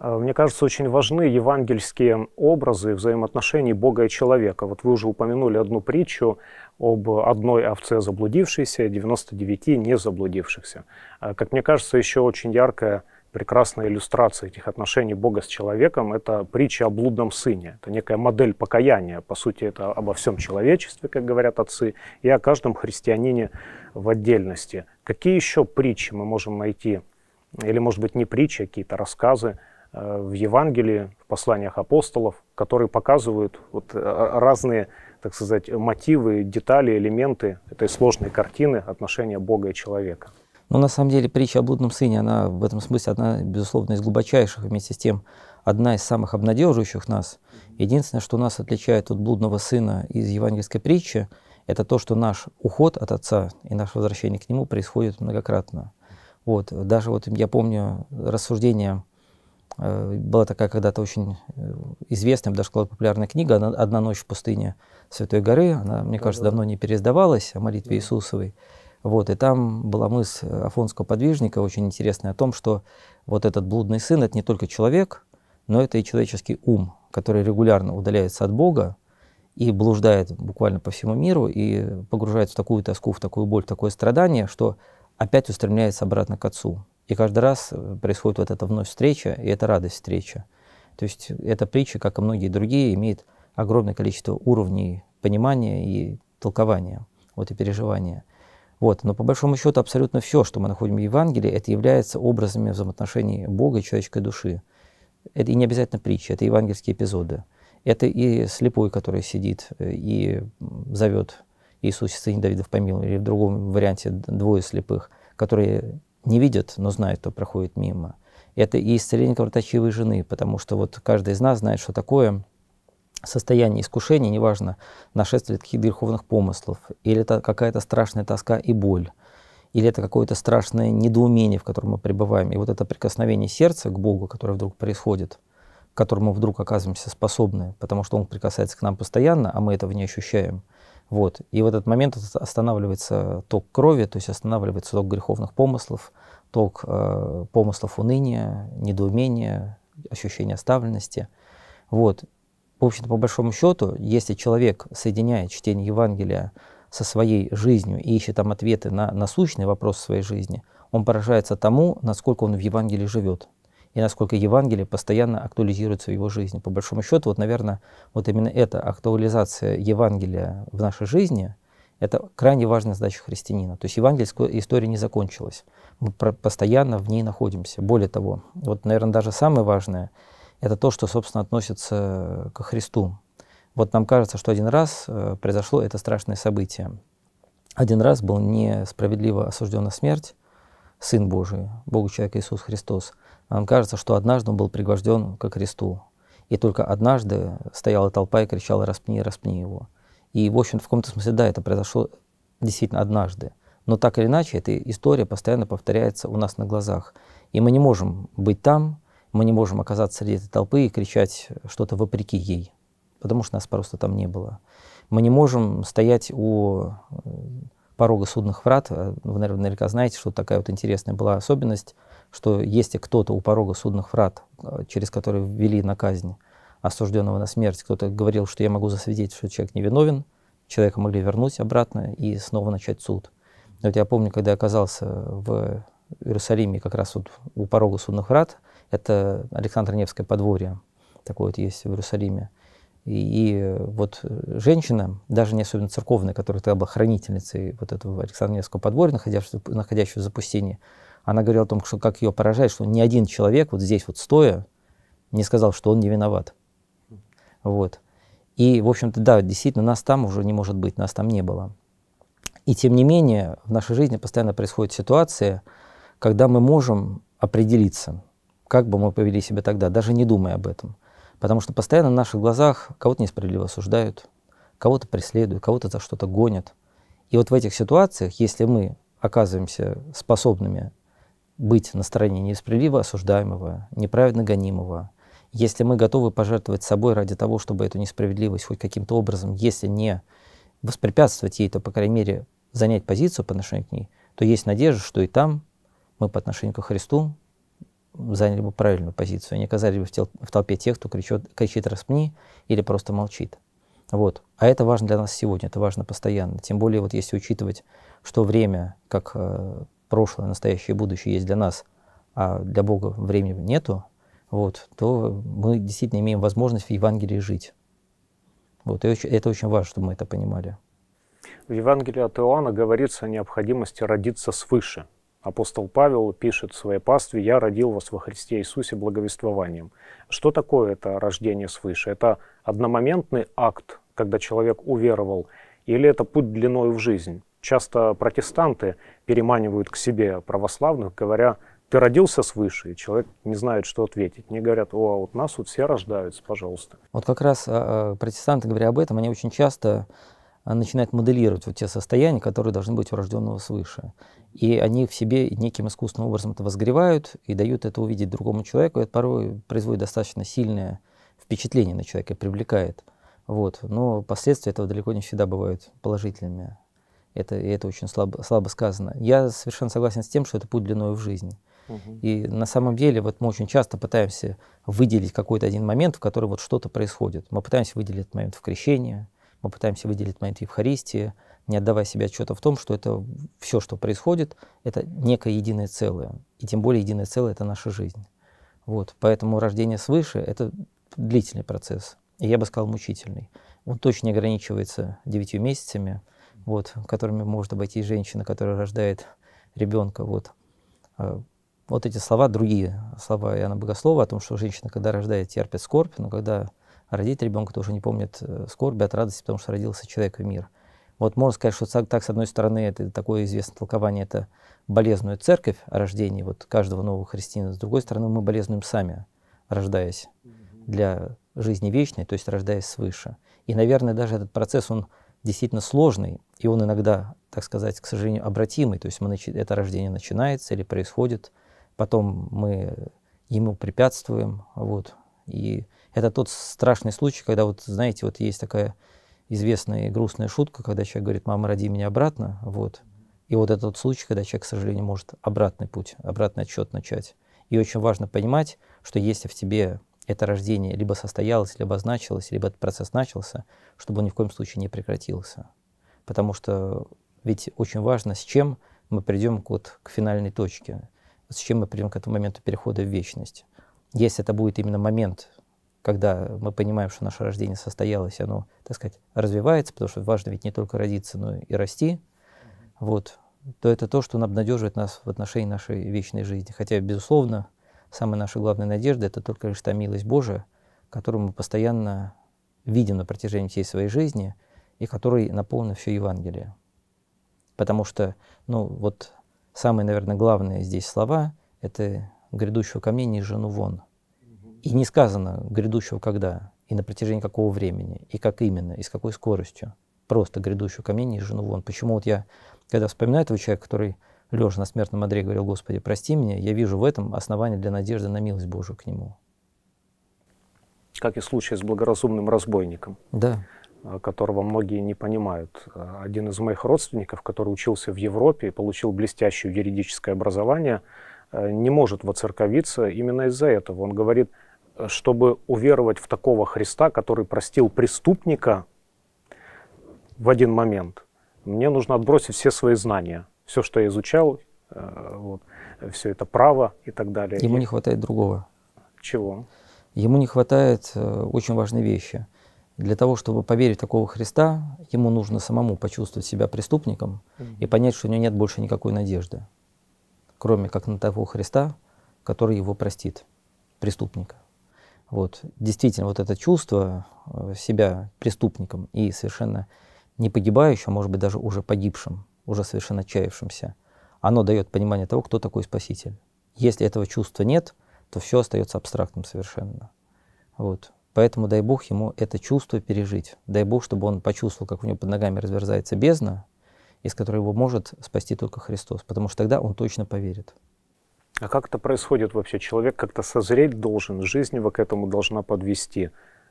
А, мне кажется, очень важны евангельские образы взаимоотношений Бога и человека. Вот вы уже упомянули одну притчу об одной овце заблудившейся, и 99 не заблудившихся. А, как мне кажется, еще очень яркая прекрасная иллюстрация этих отношений Бога с человеком – это притча о блудном сыне. Это некая модель покаяния. По сути, это обо всем человечестве, как говорят отцы, и о каждом христианине в отдельности. Какие еще притчи мы можем найти? Или, может быть, не притчи, а какие-то рассказы э, в Евангелии, в посланиях апостолов, которые показывают вот э, разные, так сказать, мотивы, детали, элементы этой сложной картины отношения Бога и человека. Но на самом деле притча о блудном сыне, она в этом смысле одна, безусловно, из глубочайших, вместе с тем, одна из самых обнадеживающих нас. Единственное, что нас отличает от блудного сына из евангельской притчи, это то, что наш уход от отца и наше возвращение к нему происходит многократно. Вот, даже вот я помню рассуждение, э, была такая когда-то очень э, известная, даже сказал, популярная книга «Одна ночь в пустыне Святой горы», она, мне кажется, давно не переиздавалась, о молитве Иисусовой. Вот, и там была мысль афонского подвижника очень интересная о том, что вот этот блудный сын – это не только человек, но это и человеческий ум, который регулярно удаляется от Бога и блуждает буквально по всему миру и погружается в такую тоску, в такую боль, в такое страдание, что опять устремляется обратно к Отцу. И каждый раз э, происходит вот эта вновь встреча, и это радость встречи. То есть эта притча, как и многие другие, имеет огромное количество уровней понимания и толкования, вот и переживания. Вот. Но по большому счету абсолютно все, что мы находим в Евангелии, это является образами взаимоотношений Бога и человеческой души. Это и не обязательно притчи, это евангельские эпизоды. Это и слепой, который сидит э, и зовет Иисуса Сын Давидов помилуй, или в другом варианте двое слепых, которые не видят, но знают, кто проходит мимо. Это и исцеление кровоточивой жены, потому что вот каждый из нас знает, что такое состояние искушения, неважно, нашествие каких греховных помыслов, или это какая-то страшная тоска и боль, или это какое-то страшное недоумение, в котором мы пребываем. И вот это прикосновение сердца к Богу, которое вдруг происходит, к которому вдруг оказываемся способны, потому что Он прикасается к нам постоянно, а мы этого не ощущаем. Вот. И в этот момент останавливается ток крови, то есть останавливается ток греховных помыслов, ток э, помыслов уныния, недоумения, ощущения оставленности. Вот. В общем-то, по большому счету, если человек соединяет чтение Евангелия со своей жизнью и ищет там ответы на насущные вопросы своей жизни, он поражается тому, насколько он в Евангелии живет и насколько Евангелие постоянно актуализируется в его жизни. По большому счету, вот, наверное, вот именно эта актуализация Евангелия в нашей жизни – это крайне важная задача христианина. То есть евангельская история не закончилась. Мы постоянно в ней находимся. Более того, вот, наверное, даже самое важное – это то, что, собственно, относится к Христу. Вот нам кажется, что один раз э, произошло это страшное событие. Один раз был несправедливо осужден на смерть Сын Божий, Бог человек Иисус Христос. Нам кажется, что однажды он был пригвожден к кресту. И только однажды стояла толпа и кричала «распни, распни его». И, в общем в каком-то смысле, да, это произошло действительно однажды. Но так или иначе, эта история постоянно повторяется у нас на глазах. И мы не можем быть там, мы не можем оказаться среди этой толпы и кричать что-то вопреки ей, потому что нас просто там не было. Мы не можем стоять у э, порога судных врат. Э, вы, наверное, наверняка знаете, что такая вот интересная была особенность, что если кто-то у порога судных врат, э, через который ввели на казнь осужденного на смерть, кто-то говорил, что я могу засвидеть, что человек невиновен, человека могли вернуть обратно и снова начать суд. Вот я помню, когда я оказался в Иерусалиме как раз вот у порога судных врат, это Александр Невское подворье, такое вот есть в Иерусалиме. И, и э, вот э, женщина, даже не особенно церковная, которая тогда была хранительницей вот этого Александра Невского подворья, находящегося, находящегося в запустении, она говорила о том, что как ее поражает, что ни один человек вот здесь вот стоя не сказал, что он не виноват. Вот. И, в общем-то, да, действительно, нас там уже не может быть, нас там не было. И тем не менее, в нашей жизни постоянно происходит ситуация, когда мы можем определиться как бы мы повели себя тогда, даже не думая об этом. Потому что постоянно в наших глазах кого-то несправедливо осуждают, кого-то преследуют, кого-то за что-то гонят. И вот в этих ситуациях, если мы оказываемся способными быть на стороне несправедливо осуждаемого, неправедно гонимого, если мы готовы пожертвовать собой ради того, чтобы эту несправедливость хоть каким-то образом, если не воспрепятствовать ей, то, по крайней мере, занять позицию по отношению к ней, то есть надежда, что и там мы по отношению к Христу заняли бы правильную позицию, они оказались бы в, толпе тех, кто кричит, кричит «распни» или просто молчит. Вот. А это важно для нас сегодня, это важно постоянно. Тем более, вот если учитывать, что время, как э, прошлое, настоящее и будущее есть для нас, а для Бога времени нету, вот, то мы действительно имеем возможность в Евангелии жить. Вот, и это очень важно, чтобы мы это понимали. В Евангелии от Иоанна говорится о необходимости родиться свыше – Апостол Павел пишет в своей пастве «Я родил вас во Христе Иисусе благовествованием». Что такое это рождение свыше? Это одномоментный акт, когда человек уверовал, или это путь длиною в жизнь? Часто протестанты переманивают к себе православных, говоря «ты родился свыше», и человек не знает, что ответить. Мне говорят «о, а вот нас вот все рождаются, пожалуйста». Вот как раз а, а, протестанты, говоря об этом, они очень часто а, начинает моделировать вот те состояния, которые должны быть у рожденного свыше. И они в себе неким искусственным образом это возгревают и дают это увидеть другому человеку. это порой производит достаточно сильное впечатление на человека, привлекает. Вот. Но последствия этого далеко не всегда бывают положительными. Это, и это очень слабо, слабо сказано. Я совершенно согласен с тем, что это путь длиною в жизнь. И на самом деле вот мы очень часто пытаемся выделить какой-то один момент, в который вот что-то происходит. Мы пытаемся выделить этот момент в крещении, мы пытаемся выделить момент Евхаристии, не отдавая себе отчета в том, что это все, что происходит, это некое единое целое. И тем более единое целое — это наша жизнь. Вот. Поэтому рождение свыше — это длительный процесс. И я бы сказал, мучительный. Он точно не ограничивается девятью месяцами, вот, которыми может обойтись женщина, которая рождает ребенка. Вот. А, вот эти слова, другие слова Иоанна Богослова о том, что женщина, когда рождает, терпит скорбь, но когда а родить ребенка, тоже не помнит э, скорби от радости, потому что родился человек в мир. Вот можно сказать, что так, так с одной стороны, это такое известное толкование, это болезную церковь о рождении вот каждого нового христианина. С другой стороны, мы болезнуем сами, рождаясь для жизни вечной, то есть рождаясь свыше. И, наверное, даже этот процесс, он действительно сложный, и он иногда, так сказать, к сожалению, обратимый. То есть мы, это рождение начинается или происходит, потом мы ему препятствуем, вот, и это тот страшный случай, когда вот, знаете, вот есть такая известная и грустная шутка, когда человек говорит, мама, роди меня обратно, вот. И вот этот случай, когда человек, к сожалению, может обратный путь, обратный отчет начать. И очень важно понимать, что если в тебе это рождение либо состоялось, либо значилось, либо этот процесс начался, чтобы он ни в коем случае не прекратился. Потому что ведь очень важно, с чем мы придем вот к финальной точке, с чем мы придем к этому моменту перехода в вечность. Если это будет именно момент когда мы понимаем, что наше рождение состоялось, оно, так сказать, развивается, потому что важно ведь не только родиться, но и расти, вот, то это то, что обнадеживает нас в отношении нашей вечной жизни. Хотя, безусловно, самая наша главная надежда – это только лишь та милость Божия, которую мы постоянно видим на протяжении всей своей жизни и которой наполнено все Евангелие. Потому что, ну, вот самые, наверное, главные здесь слова – это «грядущего ко мне не жену вон». И не сказано грядущего когда, и на протяжении какого времени, и как именно, и с какой скоростью. Просто грядущую ко мне не жену вон. Почему вот я, когда вспоминаю этого человека, который лежа на смертном одре говорил, Господи, прости меня, я вижу в этом основание для надежды на милость Божию к нему. Как и случай с благоразумным разбойником. Да а, которого многие не понимают. А, один из моих родственников, который учился в Европе и получил блестящее юридическое образование, а, не может воцерковиться именно из-за этого. Он говорит, чтобы уверовать в такого Христа, который простил преступника в один момент, мне нужно отбросить все свои знания, все, что я изучал, э, вот, все это право и так далее. Ему не хватает другого. Чего? Ему не хватает э, очень важной вещи. Для того, чтобы поверить в такого Христа, ему нужно самому почувствовать себя преступником и понять, что у него нет больше никакой надежды, кроме как на того Христа, который его простит, преступника. Вот, действительно, вот это чувство э, себя преступником и совершенно не погибающим, а может быть даже уже погибшим, уже совершенно отчаявшимся, оно дает понимание того, кто такой Спаситель. Если этого чувства нет, то все остается абстрактным совершенно. Вот. Поэтому дай Бог ему это чувство пережить. Дай Бог, чтобы он почувствовал, как у него под ногами разверзается бездна, из которой его может спасти только Христос, потому что тогда он точно поверит. А как это происходит вообще? Человек как-то созреть должен, жизнь его к этому должна подвести.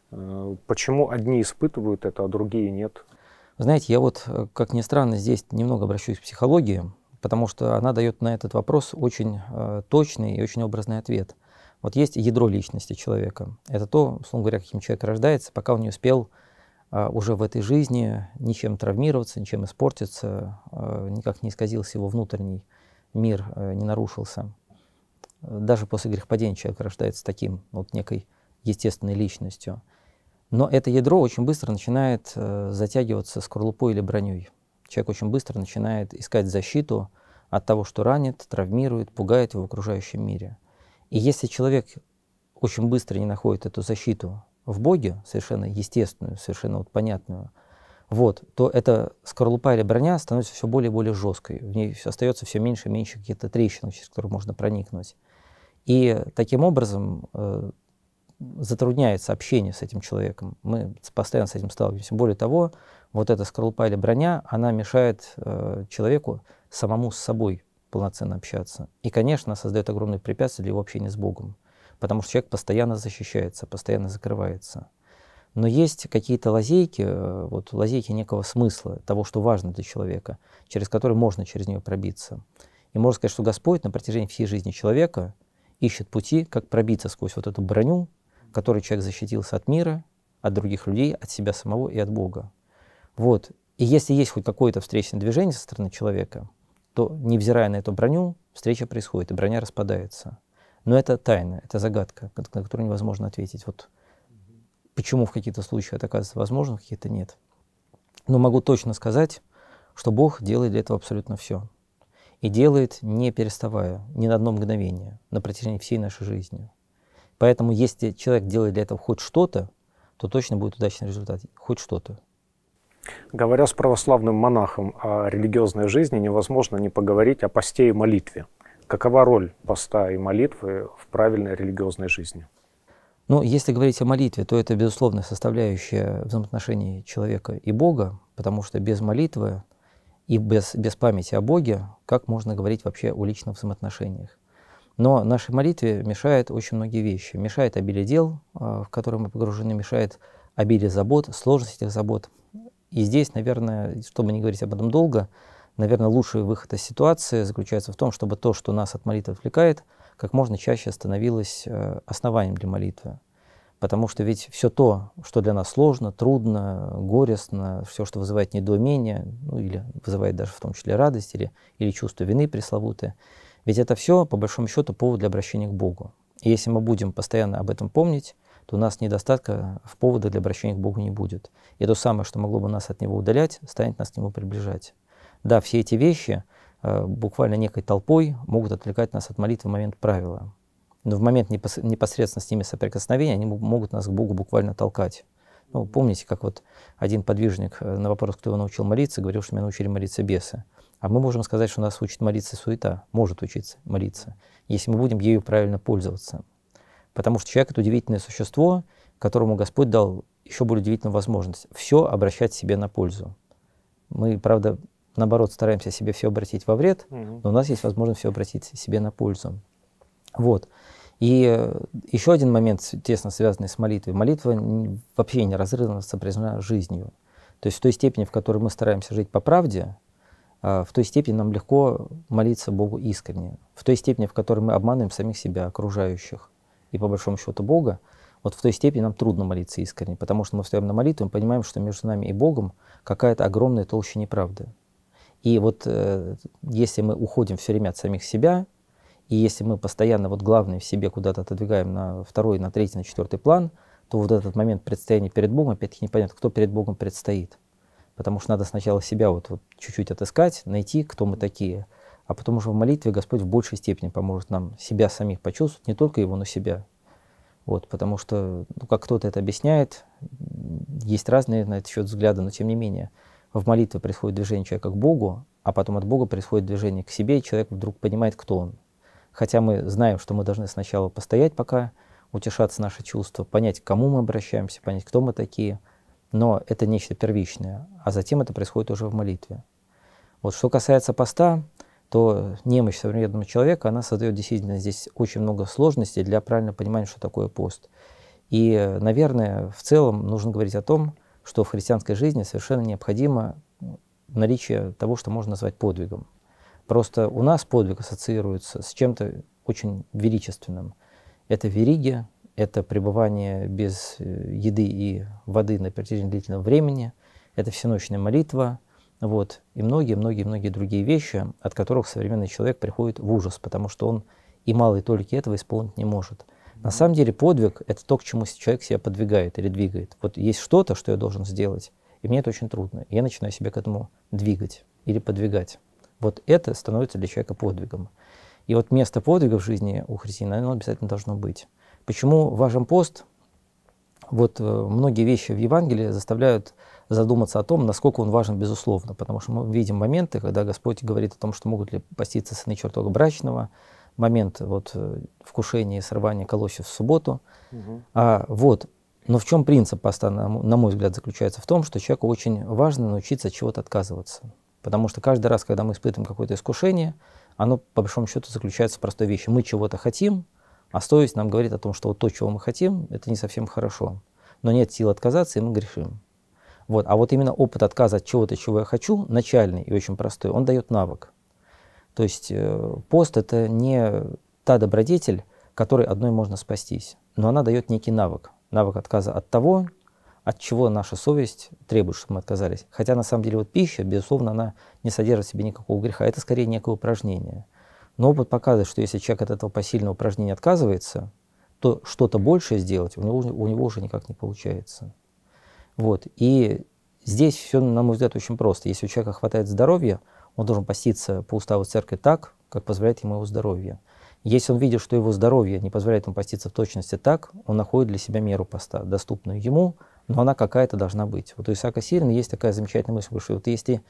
Э, почему одни испытывают это, а другие нет? Знаете, я вот, э, как ни странно, здесь немного обращусь к психологии, потому что она дает на этот вопрос очень э, точный и очень образный ответ. Вот есть ядро личности человека. Это то, условно говоря, каким человек рождается, пока он не успел э, уже в этой жизни ничем травмироваться, ничем испортиться, э, никак не исказился его внутренний мир, э, не нарушился даже после грехопадения человек рождается таким, вот некой естественной личностью. Но это ядро очень быстро начинает э, затягиваться скорлупой или броней. Человек очень быстро начинает искать защиту от того, что ранит, травмирует, пугает его в окружающем мире. И если человек очень быстро не находит эту защиту в Боге, совершенно естественную, совершенно вот понятную, вот, то эта скорлупа или броня становится все более и более жесткой. В ней остается все меньше и меньше каких-то трещин, через которые можно проникнуть. И таким образом э, затрудняется общение с этим человеком. Мы постоянно с этим сталкиваемся. Более того, вот эта скорлупа или броня, она мешает э, человеку самому с собой полноценно общаться. И, конечно, создает огромные препятствия для его общения с Богом, потому что человек постоянно защищается, постоянно закрывается. Но есть какие-то лазейки, э, вот лазейки некого смысла, того, что важно для человека, через которые можно через нее пробиться. И можно сказать, что Господь на протяжении всей жизни человека – ищет пути, как пробиться сквозь вот эту броню, которой человек защитился от мира, от других людей, от себя самого и от Бога. Вот. И если есть хоть какое-то встречное движение со стороны человека, то, невзирая на эту броню, встреча происходит, и броня распадается. Но это тайна, это загадка, на которую невозможно ответить. Вот почему в каких-то случаях это оказывается возможно, в каких-то нет. Но могу точно сказать, что Бог делает для этого абсолютно все и делает, не переставая, ни на одно мгновение на протяжении всей нашей жизни. Поэтому если человек делает для этого хоть что-то, то точно будет удачный результат, хоть что-то. Говоря с православным монахом о религиозной жизни, невозможно не поговорить о посте и молитве. Какова роль поста и молитвы в правильной религиозной жизни? Ну, если говорить о молитве, то это, безусловно, составляющая взаимоотношений человека и Бога, потому что без молитвы и без, без памяти о Боге, как можно говорить вообще о личных взаимоотношениях? Но нашей молитве мешают очень многие вещи. Мешает обилие дел, э, в которые мы погружены, мешает обилие забот, сложность этих забот. И здесь, наверное, чтобы не говорить об этом долго, наверное, лучший выход из ситуации заключается в том, чтобы то, что нас от молитвы отвлекает, как можно чаще становилось э, основанием для молитвы. Потому что ведь все то, что для нас сложно, трудно, горестно, все, что вызывает недоумение, ну или вызывает даже в том числе радость или, или чувство вины пресловутое, ведь это все, по большому счету, повод для обращения к Богу. И если мы будем постоянно об этом помнить, то у нас недостатка в поводах для обращения к Богу не будет. И то самое, что могло бы нас от Него удалять, станет нас к Нему приближать. Да, все эти вещи э, буквально некой толпой могут отвлекать нас от молитвы в момент правила но в момент непосредственно с ними соприкосновения они могут нас к Богу буквально толкать. Ну, помните, как вот один подвижник э, на вопрос, кто его научил молиться, говорил, что меня научили молиться бесы. А мы можем сказать, что нас учит молиться суета, может учиться молиться, если мы будем ею правильно пользоваться. Потому что человек — это удивительное существо, которому Господь дал еще более удивительную возможность все обращать себе на пользу. Мы, правда, наоборот, стараемся себе все обратить во вред, но у нас есть возможность все обратить себе на пользу. Вот. И э, еще один момент, тесно связанный с молитвой. Молитва вообще неразрывно сопряжена жизнью. То есть в той степени, в которой мы стараемся жить по правде, а, в той степени нам легко молиться Богу искренне. В той степени, в которой мы обманываем самих себя, окружающих и по большому счету Бога, вот в той степени нам трудно молиться искренне, потому что мы встаем на молитву и понимаем, что между нами и Богом какая-то огромная толща неправды. И вот э, если мы уходим все время от самих себя, и если мы постоянно вот главное в себе куда-то отодвигаем на второй, на третий, на четвертый план, то вот этот момент предстояния перед Богом, опять-таки непонятно, кто перед Богом предстоит. Потому что надо сначала себя вот, вот чуть-чуть отыскать, найти, кто мы такие. А потом уже в молитве Господь в большей степени поможет нам себя самих почувствовать, не только Его, но себя. Вот, потому что, ну, как кто-то это объясняет, есть разные на этот счет взгляды, но тем не менее, в молитве происходит движение человека к Богу, а потом от Бога происходит движение к себе, и человек вдруг понимает, кто он. Хотя мы знаем, что мы должны сначала постоять пока, утешаться наши чувства, понять, к кому мы обращаемся, понять, кто мы такие. Но это нечто первичное, а затем это происходит уже в молитве. Вот что касается поста, то немощь современного человека, она создает действительно здесь очень много сложностей для правильного понимания, что такое пост. И, наверное, в целом нужно говорить о том, что в христианской жизни совершенно необходимо наличие того, что можно назвать подвигом. Просто у нас подвиг ассоциируется с чем-то очень величественным. Это вериги, это пребывание без э, еды и воды на протяжении длительного времени, это всеночная молитва, вот, и многие-многие-многие другие вещи, от которых современный человек приходит в ужас, потому что он и мало, и только этого исполнить не может. На самом деле подвиг – это то, к чему человек себя подвигает или двигает. Вот есть что-то, что я должен сделать, и мне это очень трудно. Я начинаю себя к этому двигать или подвигать. Вот это становится для человека подвигом. И вот место подвига в жизни у христиан, оно обязательно должно быть. Почему важен пост? Вот э, многие вещи в Евангелии заставляют задуматься о том, насколько он важен, безусловно, потому что мы видим моменты, когда Господь говорит о том, что могут ли поститься сыны чертога брачного, момент э, вот, э, вкушения и срывания колосьев в субботу. Угу. А, вот. Но в чем принцип поста, на мой взгляд, заключается в том, что человеку очень важно научиться чего-то отказываться. Потому что каждый раз, когда мы испытываем какое-то искушение, оно, по большому счету, заключается в простой вещи. Мы чего-то хотим, а совесть нам говорит о том, что вот то, чего мы хотим, это не совсем хорошо. Но нет сил отказаться, и мы грешим. Вот. А вот именно опыт отказа от чего-то, чего я хочу, начальный и очень простой, он дает навык. То есть э, пост – это не та добродетель, которой одной можно спастись, но она дает некий навык. Навык отказа от того, от чего наша совесть требует, чтобы мы отказались. Хотя на самом деле вот пища, безусловно, она не содержит в себе никакого греха, это скорее некое упражнение. Но опыт показывает, что если человек от этого посильного упражнения отказывается, то что-то большее сделать у него, у него уже никак не получается. Вот. И здесь все, на мой взгляд, очень просто. Если у человека хватает здоровья, он должен поститься по уставу церкви так, как позволяет ему его здоровье. Если он видит, что его здоровье не позволяет ему поститься в точности так, он находит для себя меру поста, доступную ему – но она какая-то должна быть. Вот у Исаака Сирина есть такая замечательная мысль, что вот если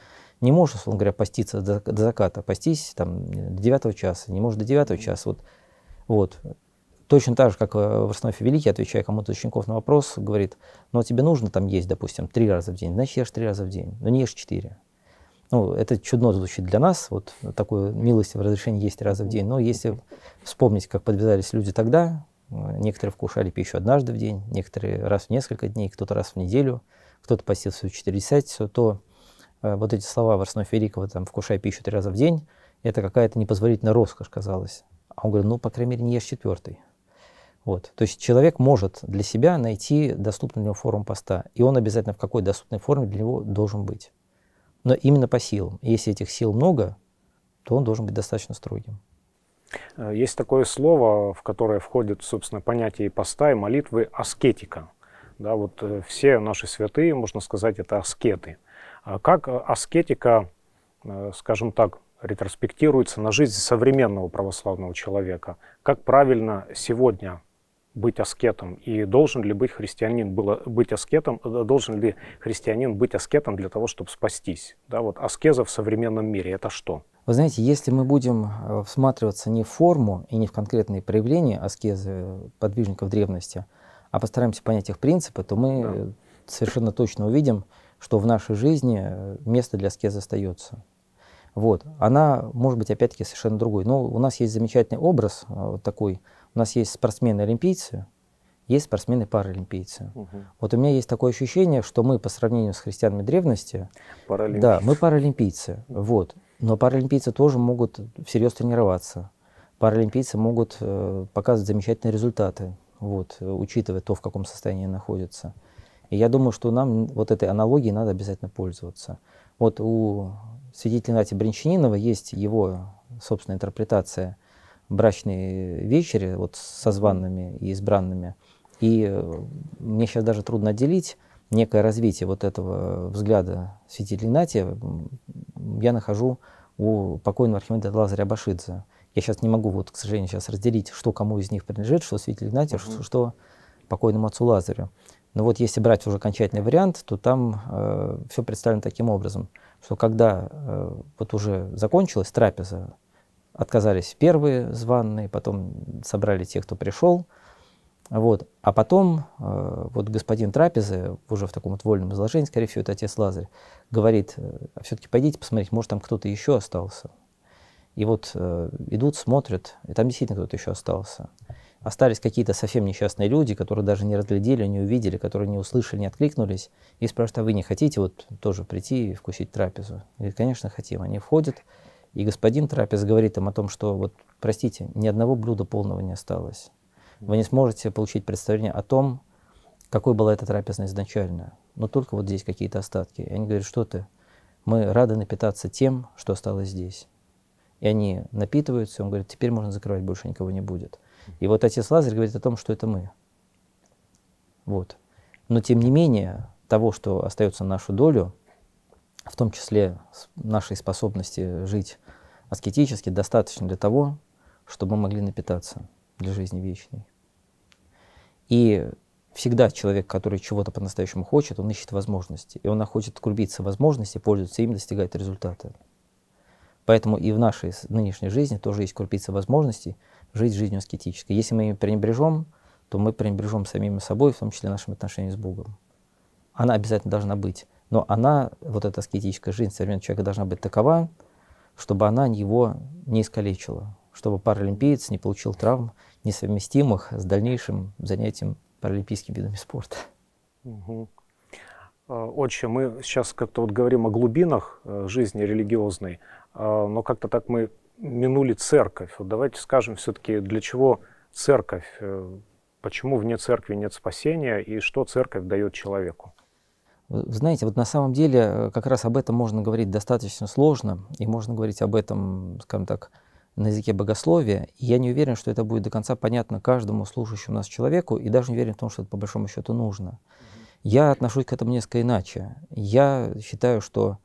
не можешь, условно говоря, поститься до, до заката, постись там до девятого часа, не можешь до девятого часа, вот, вот. Точно так же, как э, в Арсенофе Великий, отвечая кому-то учеников на вопрос, говорит, ну, а тебе нужно там есть, допустим, три раза в день, значит, ешь три раза в день, но не ешь четыре. Ну, это чудно звучит для нас, вот такое милость в разрешении есть три раза в день, но если вспомнить, как подвязались люди тогда, Некоторые вкушали пищу однажды в день, некоторые раз в несколько дней, кто-то раз в неделю, кто-то постил всю четыредесятицу, то э, вот эти слова Варсунов Великого, там, вкушай пищу три раза в день, это какая-то непозволительная роскошь, казалось. А он говорит, ну, по крайней мере, не ешь четвертый. Вот. То есть человек может для себя найти доступную для него форму поста, и он обязательно в какой доступной форме для него должен быть. Но именно по силам. Если этих сил много, то он должен быть достаточно строгим. Э, есть такое слово, в которое входит, собственно, понятие и поста, и молитвы аскетика. Да, вот э, все наши святые, можно сказать, это аскеты. А как э, аскетика, скажем так, ретроспектируется на жизнь современного православного человека? Как правильно сегодня быть аскетом? И должен ли быть христианин было, быть аскетом, должен ли христианин быть аскетом для того, чтобы спастись? Да, вот аскеза в современном мире – это что? Вы знаете, если мы будем э, всматриваться не в форму и не в конкретные проявления аскезы э, подвижников древности, а постараемся понять их принципы, то мы да. Э, совершенно точно увидим, что в нашей жизни место для аскезы остается. Вот. Она может быть, опять-таки, совершенно другой. Но у нас есть замечательный образ вот такой. У нас есть спортсмены-олимпийцы, есть спортсмены-паралимпийцы. Угу. Вот у меня есть такое ощущение, что мы по сравнению с христианами древности, да, мы паралимпийцы. Вот. Но паралимпийцы тоже могут всерьез тренироваться. Паралимпийцы могут э, показывать замечательные результаты, вот, э, учитывая то, в каком состоянии находятся. И я думаю, что нам вот этой аналогией надо обязательно пользоваться. Вот у свидетеля Нати Бринчанинова есть его собственная интерпретация брачной вечери вот со званными и избранными. И э, мне сейчас даже трудно отделить некое развитие вот этого взгляда святителя Игнатия я нахожу у покойного Архимеда Лазаря Башидзе. Я сейчас не могу, вот, к сожалению, сейчас разделить, что кому из них принадлежит, что святитель Игнатьев, mm-hmm. что, что покойному отцу Лазарю. Но вот если брать уже окончательный вариант, то там э, все представлено таким образом, что когда э, вот уже закончилась трапеза, отказались первые званные, потом собрали тех, кто пришел, вот. А потом э, вот господин трапезы, уже в таком вот вольном изложении, скорее всего, это отец Лазарь, говорит, а все-таки пойдите посмотреть, может, там кто-то еще остался. И вот э, идут, смотрят, и там действительно кто-то еще остался. Остались какие-то совсем несчастные люди, которые даже не разглядели, не увидели, которые не услышали, не откликнулись. И спрашивают, а вы не хотите вот тоже прийти и вкусить трапезу? И, конечно, хотим. Они входят, и господин трапез говорит им о том, что вот, простите, ни одного блюда полного не осталось вы не сможете получить представление о том, какой была эта трапезная изначально. Но только вот здесь какие-то остатки. И они говорят, что ты, мы рады напитаться тем, что осталось здесь. И они напитываются, и он говорит, теперь можно закрывать, больше никого не будет. И вот отец Лазарь говорит о том, что это мы. Вот. Но тем не менее, того, что остается на нашу долю, в том числе нашей способности жить аскетически, достаточно для того, чтобы мы могли напитаться для жизни вечной. И всегда человек, который чего-то по-настоящему хочет, он ищет возможности. И он находит крупицы возможности, пользуется им, достигает результата. Поэтому и в нашей нынешней жизни тоже есть крупица возможностей жить жизнью аскетической. Если мы ими пренебрежем, то мы пренебрежем самим собой, в том числе нашим отношением с Богом. Она обязательно должна быть. Но она, вот эта аскетическая жизнь современного человека должна быть такова, чтобы она его не искалечила, чтобы паралимпиец не получил травм, несовместимых с дальнейшим занятием паралимпийскими видами спорта. Угу. Отче, мы сейчас как-то вот говорим о глубинах э, жизни религиозной, а, но как-то так мы минули церковь. Вот давайте скажем все-таки, для чего церковь? Э, почему вне церкви нет спасения и что церковь дает человеку? Вы знаете, вот на самом деле э, как раз об этом можно говорить достаточно сложно, и можно говорить об этом, скажем так, на языке богословия, и я не уверен, что это будет до конца понятно каждому слушающему нас человеку, и даже не уверен в том, что это по большому счету нужно. Я отношусь к этому несколько иначе. Я считаю, что,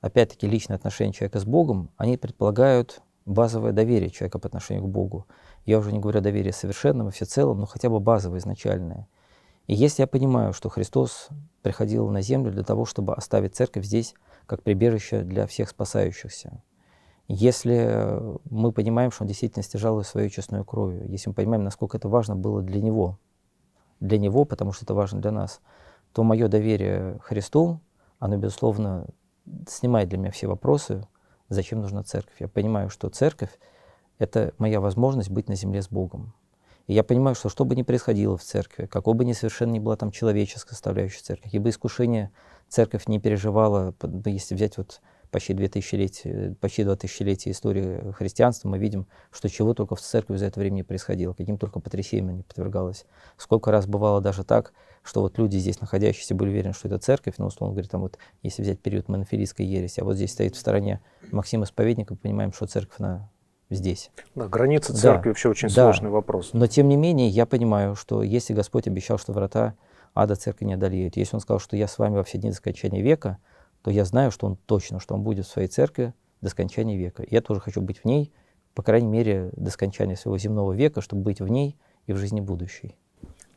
опять-таки, личные отношения человека с Богом, они предполагают базовое доверие человека по отношению к Богу. Я уже не говорю о доверии совершенном и всецелом, но хотя бы базовое, изначальное. И если я понимаю, что Христос приходил на землю для того, чтобы оставить церковь здесь как прибежище для всех спасающихся, если э, мы понимаем, что он действительно стяжал ее своей честной кровью, если мы понимаем, насколько это важно было для него, для него, потому что это важно для нас, то мое доверие Христу, оно, безусловно, снимает для меня все вопросы, зачем нужна церковь. Я понимаю, что церковь — это моя возможность быть на земле с Богом. И я понимаю, что что бы ни происходило в церкви, какой бы ни совершенно ни была там человеческая составляющая церкви, какие бы искушения церковь не переживала, если взять вот почти две тысячелетия, почти два тысячелетия истории христианства, мы видим, что чего только в церкви за это время не происходило, каким только потрясением не подвергалось. Сколько раз бывало даже так, что вот люди здесь находящиеся были уверены, что это церковь, но условно говоря, там вот если взять период монофилийской ереси, а вот здесь стоит в стороне максима исповедника мы понимаем, что церковь на здесь. Да, граница церкви да, вообще очень да, сложный вопрос. Но тем не менее, я понимаю, что если Господь обещал, что врата ада церкви не одолеют, если Он сказал, что я с вами во все дни до скончания века, то я знаю, что он точно, что он будет в своей церкви до скончания века. Я тоже хочу быть в ней, по крайней мере, до скончания своего земного века, чтобы быть в ней и в жизни будущей.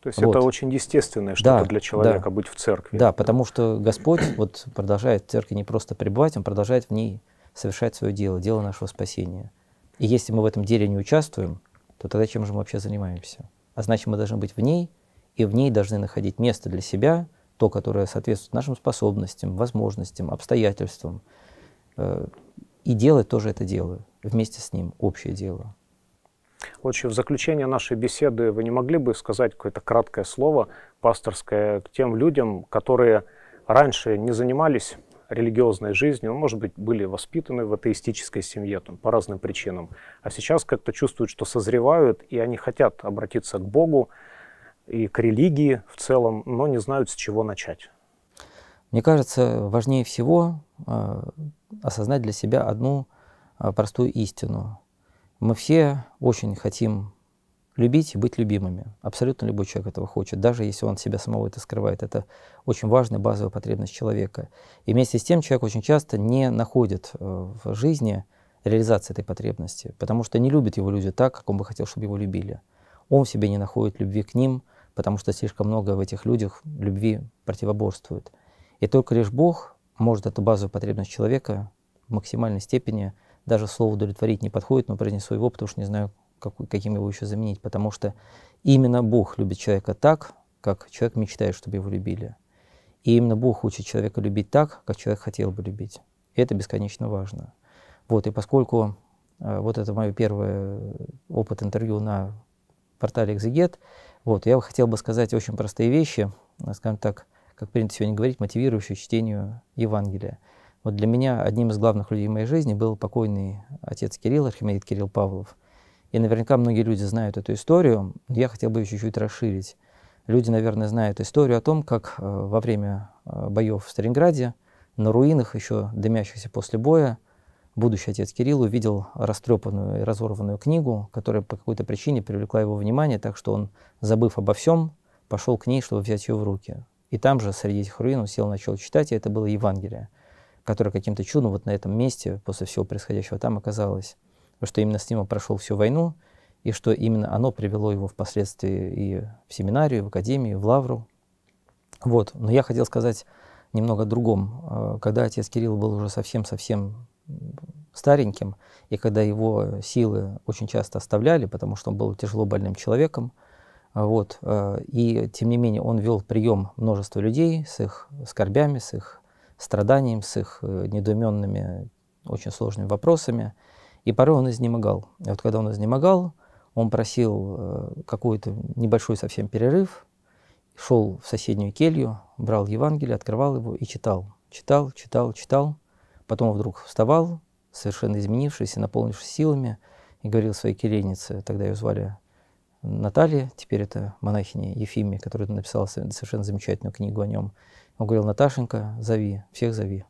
То есть вот. это очень естественное что-то да, для человека да, быть в церкви. Да, потому что Господь вот продолжает в церкви не просто пребывать, Он продолжает в ней совершать свое дело, дело нашего спасения. И если мы в этом деле не участвуем, то тогда чем же мы вообще занимаемся? А значит, мы должны быть в ней, и в ней должны находить место для себя – то, которое соответствует нашим способностям, возможностям, обстоятельствам. Э, и делать тоже это дело, вместе с ним, общее дело. Отче, в заключение нашей беседы вы не могли бы сказать какое-то краткое слово пасторское к тем людям, которые раньше не занимались религиозной жизнью, ну, может быть, были воспитаны в атеистической семье там, по разным причинам, а сейчас как-то чувствуют, что созревают, и они хотят обратиться к Богу, и к религии в целом, но не знают, с чего начать. Мне кажется, важнее всего э, осознать для себя одну э, простую истину. Мы все очень хотим любить и быть любимыми. Абсолютно любой человек этого хочет, даже если он себя самого это скрывает. Это очень важная базовая потребность человека. И вместе с тем человек очень часто не находит э, в жизни реализации этой потребности, потому что не любит его люди так, как он бы хотел, чтобы его любили. Он в себе не находит любви к ним, потому что слишком много в этих людях любви противоборствует. И только лишь Бог может эту базовую потребность человека в максимальной степени, даже слово удовлетворить не подходит, но произнесу его, потому что не знаю, как, каким его еще заменить, потому что именно Бог любит человека так, как человек мечтает, чтобы его любили. И именно Бог учит человека любить так, как человек хотел бы любить. И это бесконечно важно. Вот, и поскольку э, вот это мой первый э, опыт интервью на портале «Экзегет», вот, я хотел бы сказать очень простые вещи, э, скажем так, как принято сегодня говорить, мотивирующие чтению Евангелия. Вот для меня одним из главных людей в моей жизни был покойный отец Кирилл, архимандрит Кирилл Павлов. И наверняка многие люди знают эту историю, я хотел бы ее чуть-чуть расширить. Люди, наверное, знают историю о том, как э, во время э, боев в Сталинграде на руинах, еще дымящихся после боя, будущий отец Кирилл увидел растрепанную и разорванную книгу, которая по какой-то причине привлекла его внимание, так что он, забыв обо всем, пошел к ней, чтобы взять ее в руки. И там же, среди этих руин, он сел, начал читать, и это было Евангелие, которое каким-то чудом вот на этом месте, после всего происходящего там, оказалось. Потому что именно с ним он прошел всю войну, и что именно оно привело его впоследствии и в семинарию, и в академию, и в лавру. Вот. Но я хотел сказать немного о другом. Э, когда отец Кирилл был уже совсем-совсем стареньким, и когда его силы очень часто оставляли, потому что он был тяжело больным человеком, вот, э, и тем не менее он вел прием множества людей с их скорбями, с их страданием, с их э, недоуменными, очень сложными вопросами, и порой он изнемогал. И вот когда он изнемогал, он просил э, какой-то небольшой совсем перерыв, шел в соседнюю келью, брал Евангелие, открывал его и читал. Читал, читал, читал. Потом вдруг вставал, совершенно изменившийся, наполнившись силами, и говорил своей киренице, тогда ее звали Наталья, теперь это монахиня Ефимия, которая написала совершенно замечательную книгу о нем. Он говорил, Наташенька, зови, всех зови.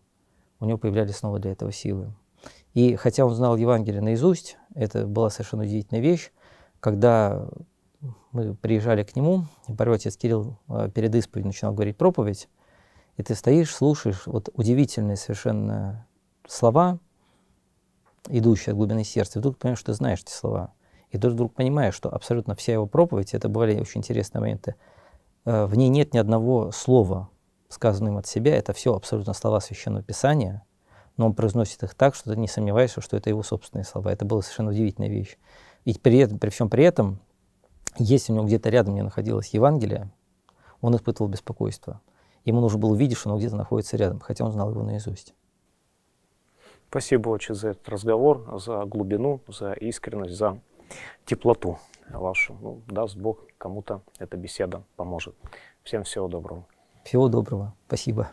У него появлялись снова для этого силы. И хотя он знал Евангелие наизусть, это была совершенно удивительная вещь, когда мы приезжали к нему, Борьотец Кирилл э, перед исповедью начинал говорить проповедь, и ты стоишь, слушаешь вот удивительные совершенно слова, идущие от глубины сердца, и вдруг понимаешь, что ты знаешь эти слова. И ты вдруг понимаешь, что абсолютно вся его проповедь, это были очень интересные моменты, э, в ней нет ни одного слова, сказанного им от себя, это все абсолютно слова Священного Писания, но он произносит их так, что ты не сомневаешься, что это его собственные слова. Это была совершенно удивительная вещь. Ведь при, этом, при всем при этом, если у него где-то рядом не находилось Евангелие, он испытывал беспокойство. Ему нужно было увидеть, что оно где-то находится рядом, хотя он знал его наизусть. Спасибо очень за этот разговор, за глубину, за искренность, за теплоту вашу. Ну, даст Бог, кому-то эта беседа поможет. Всем всего доброго. Всего доброго. Спасибо.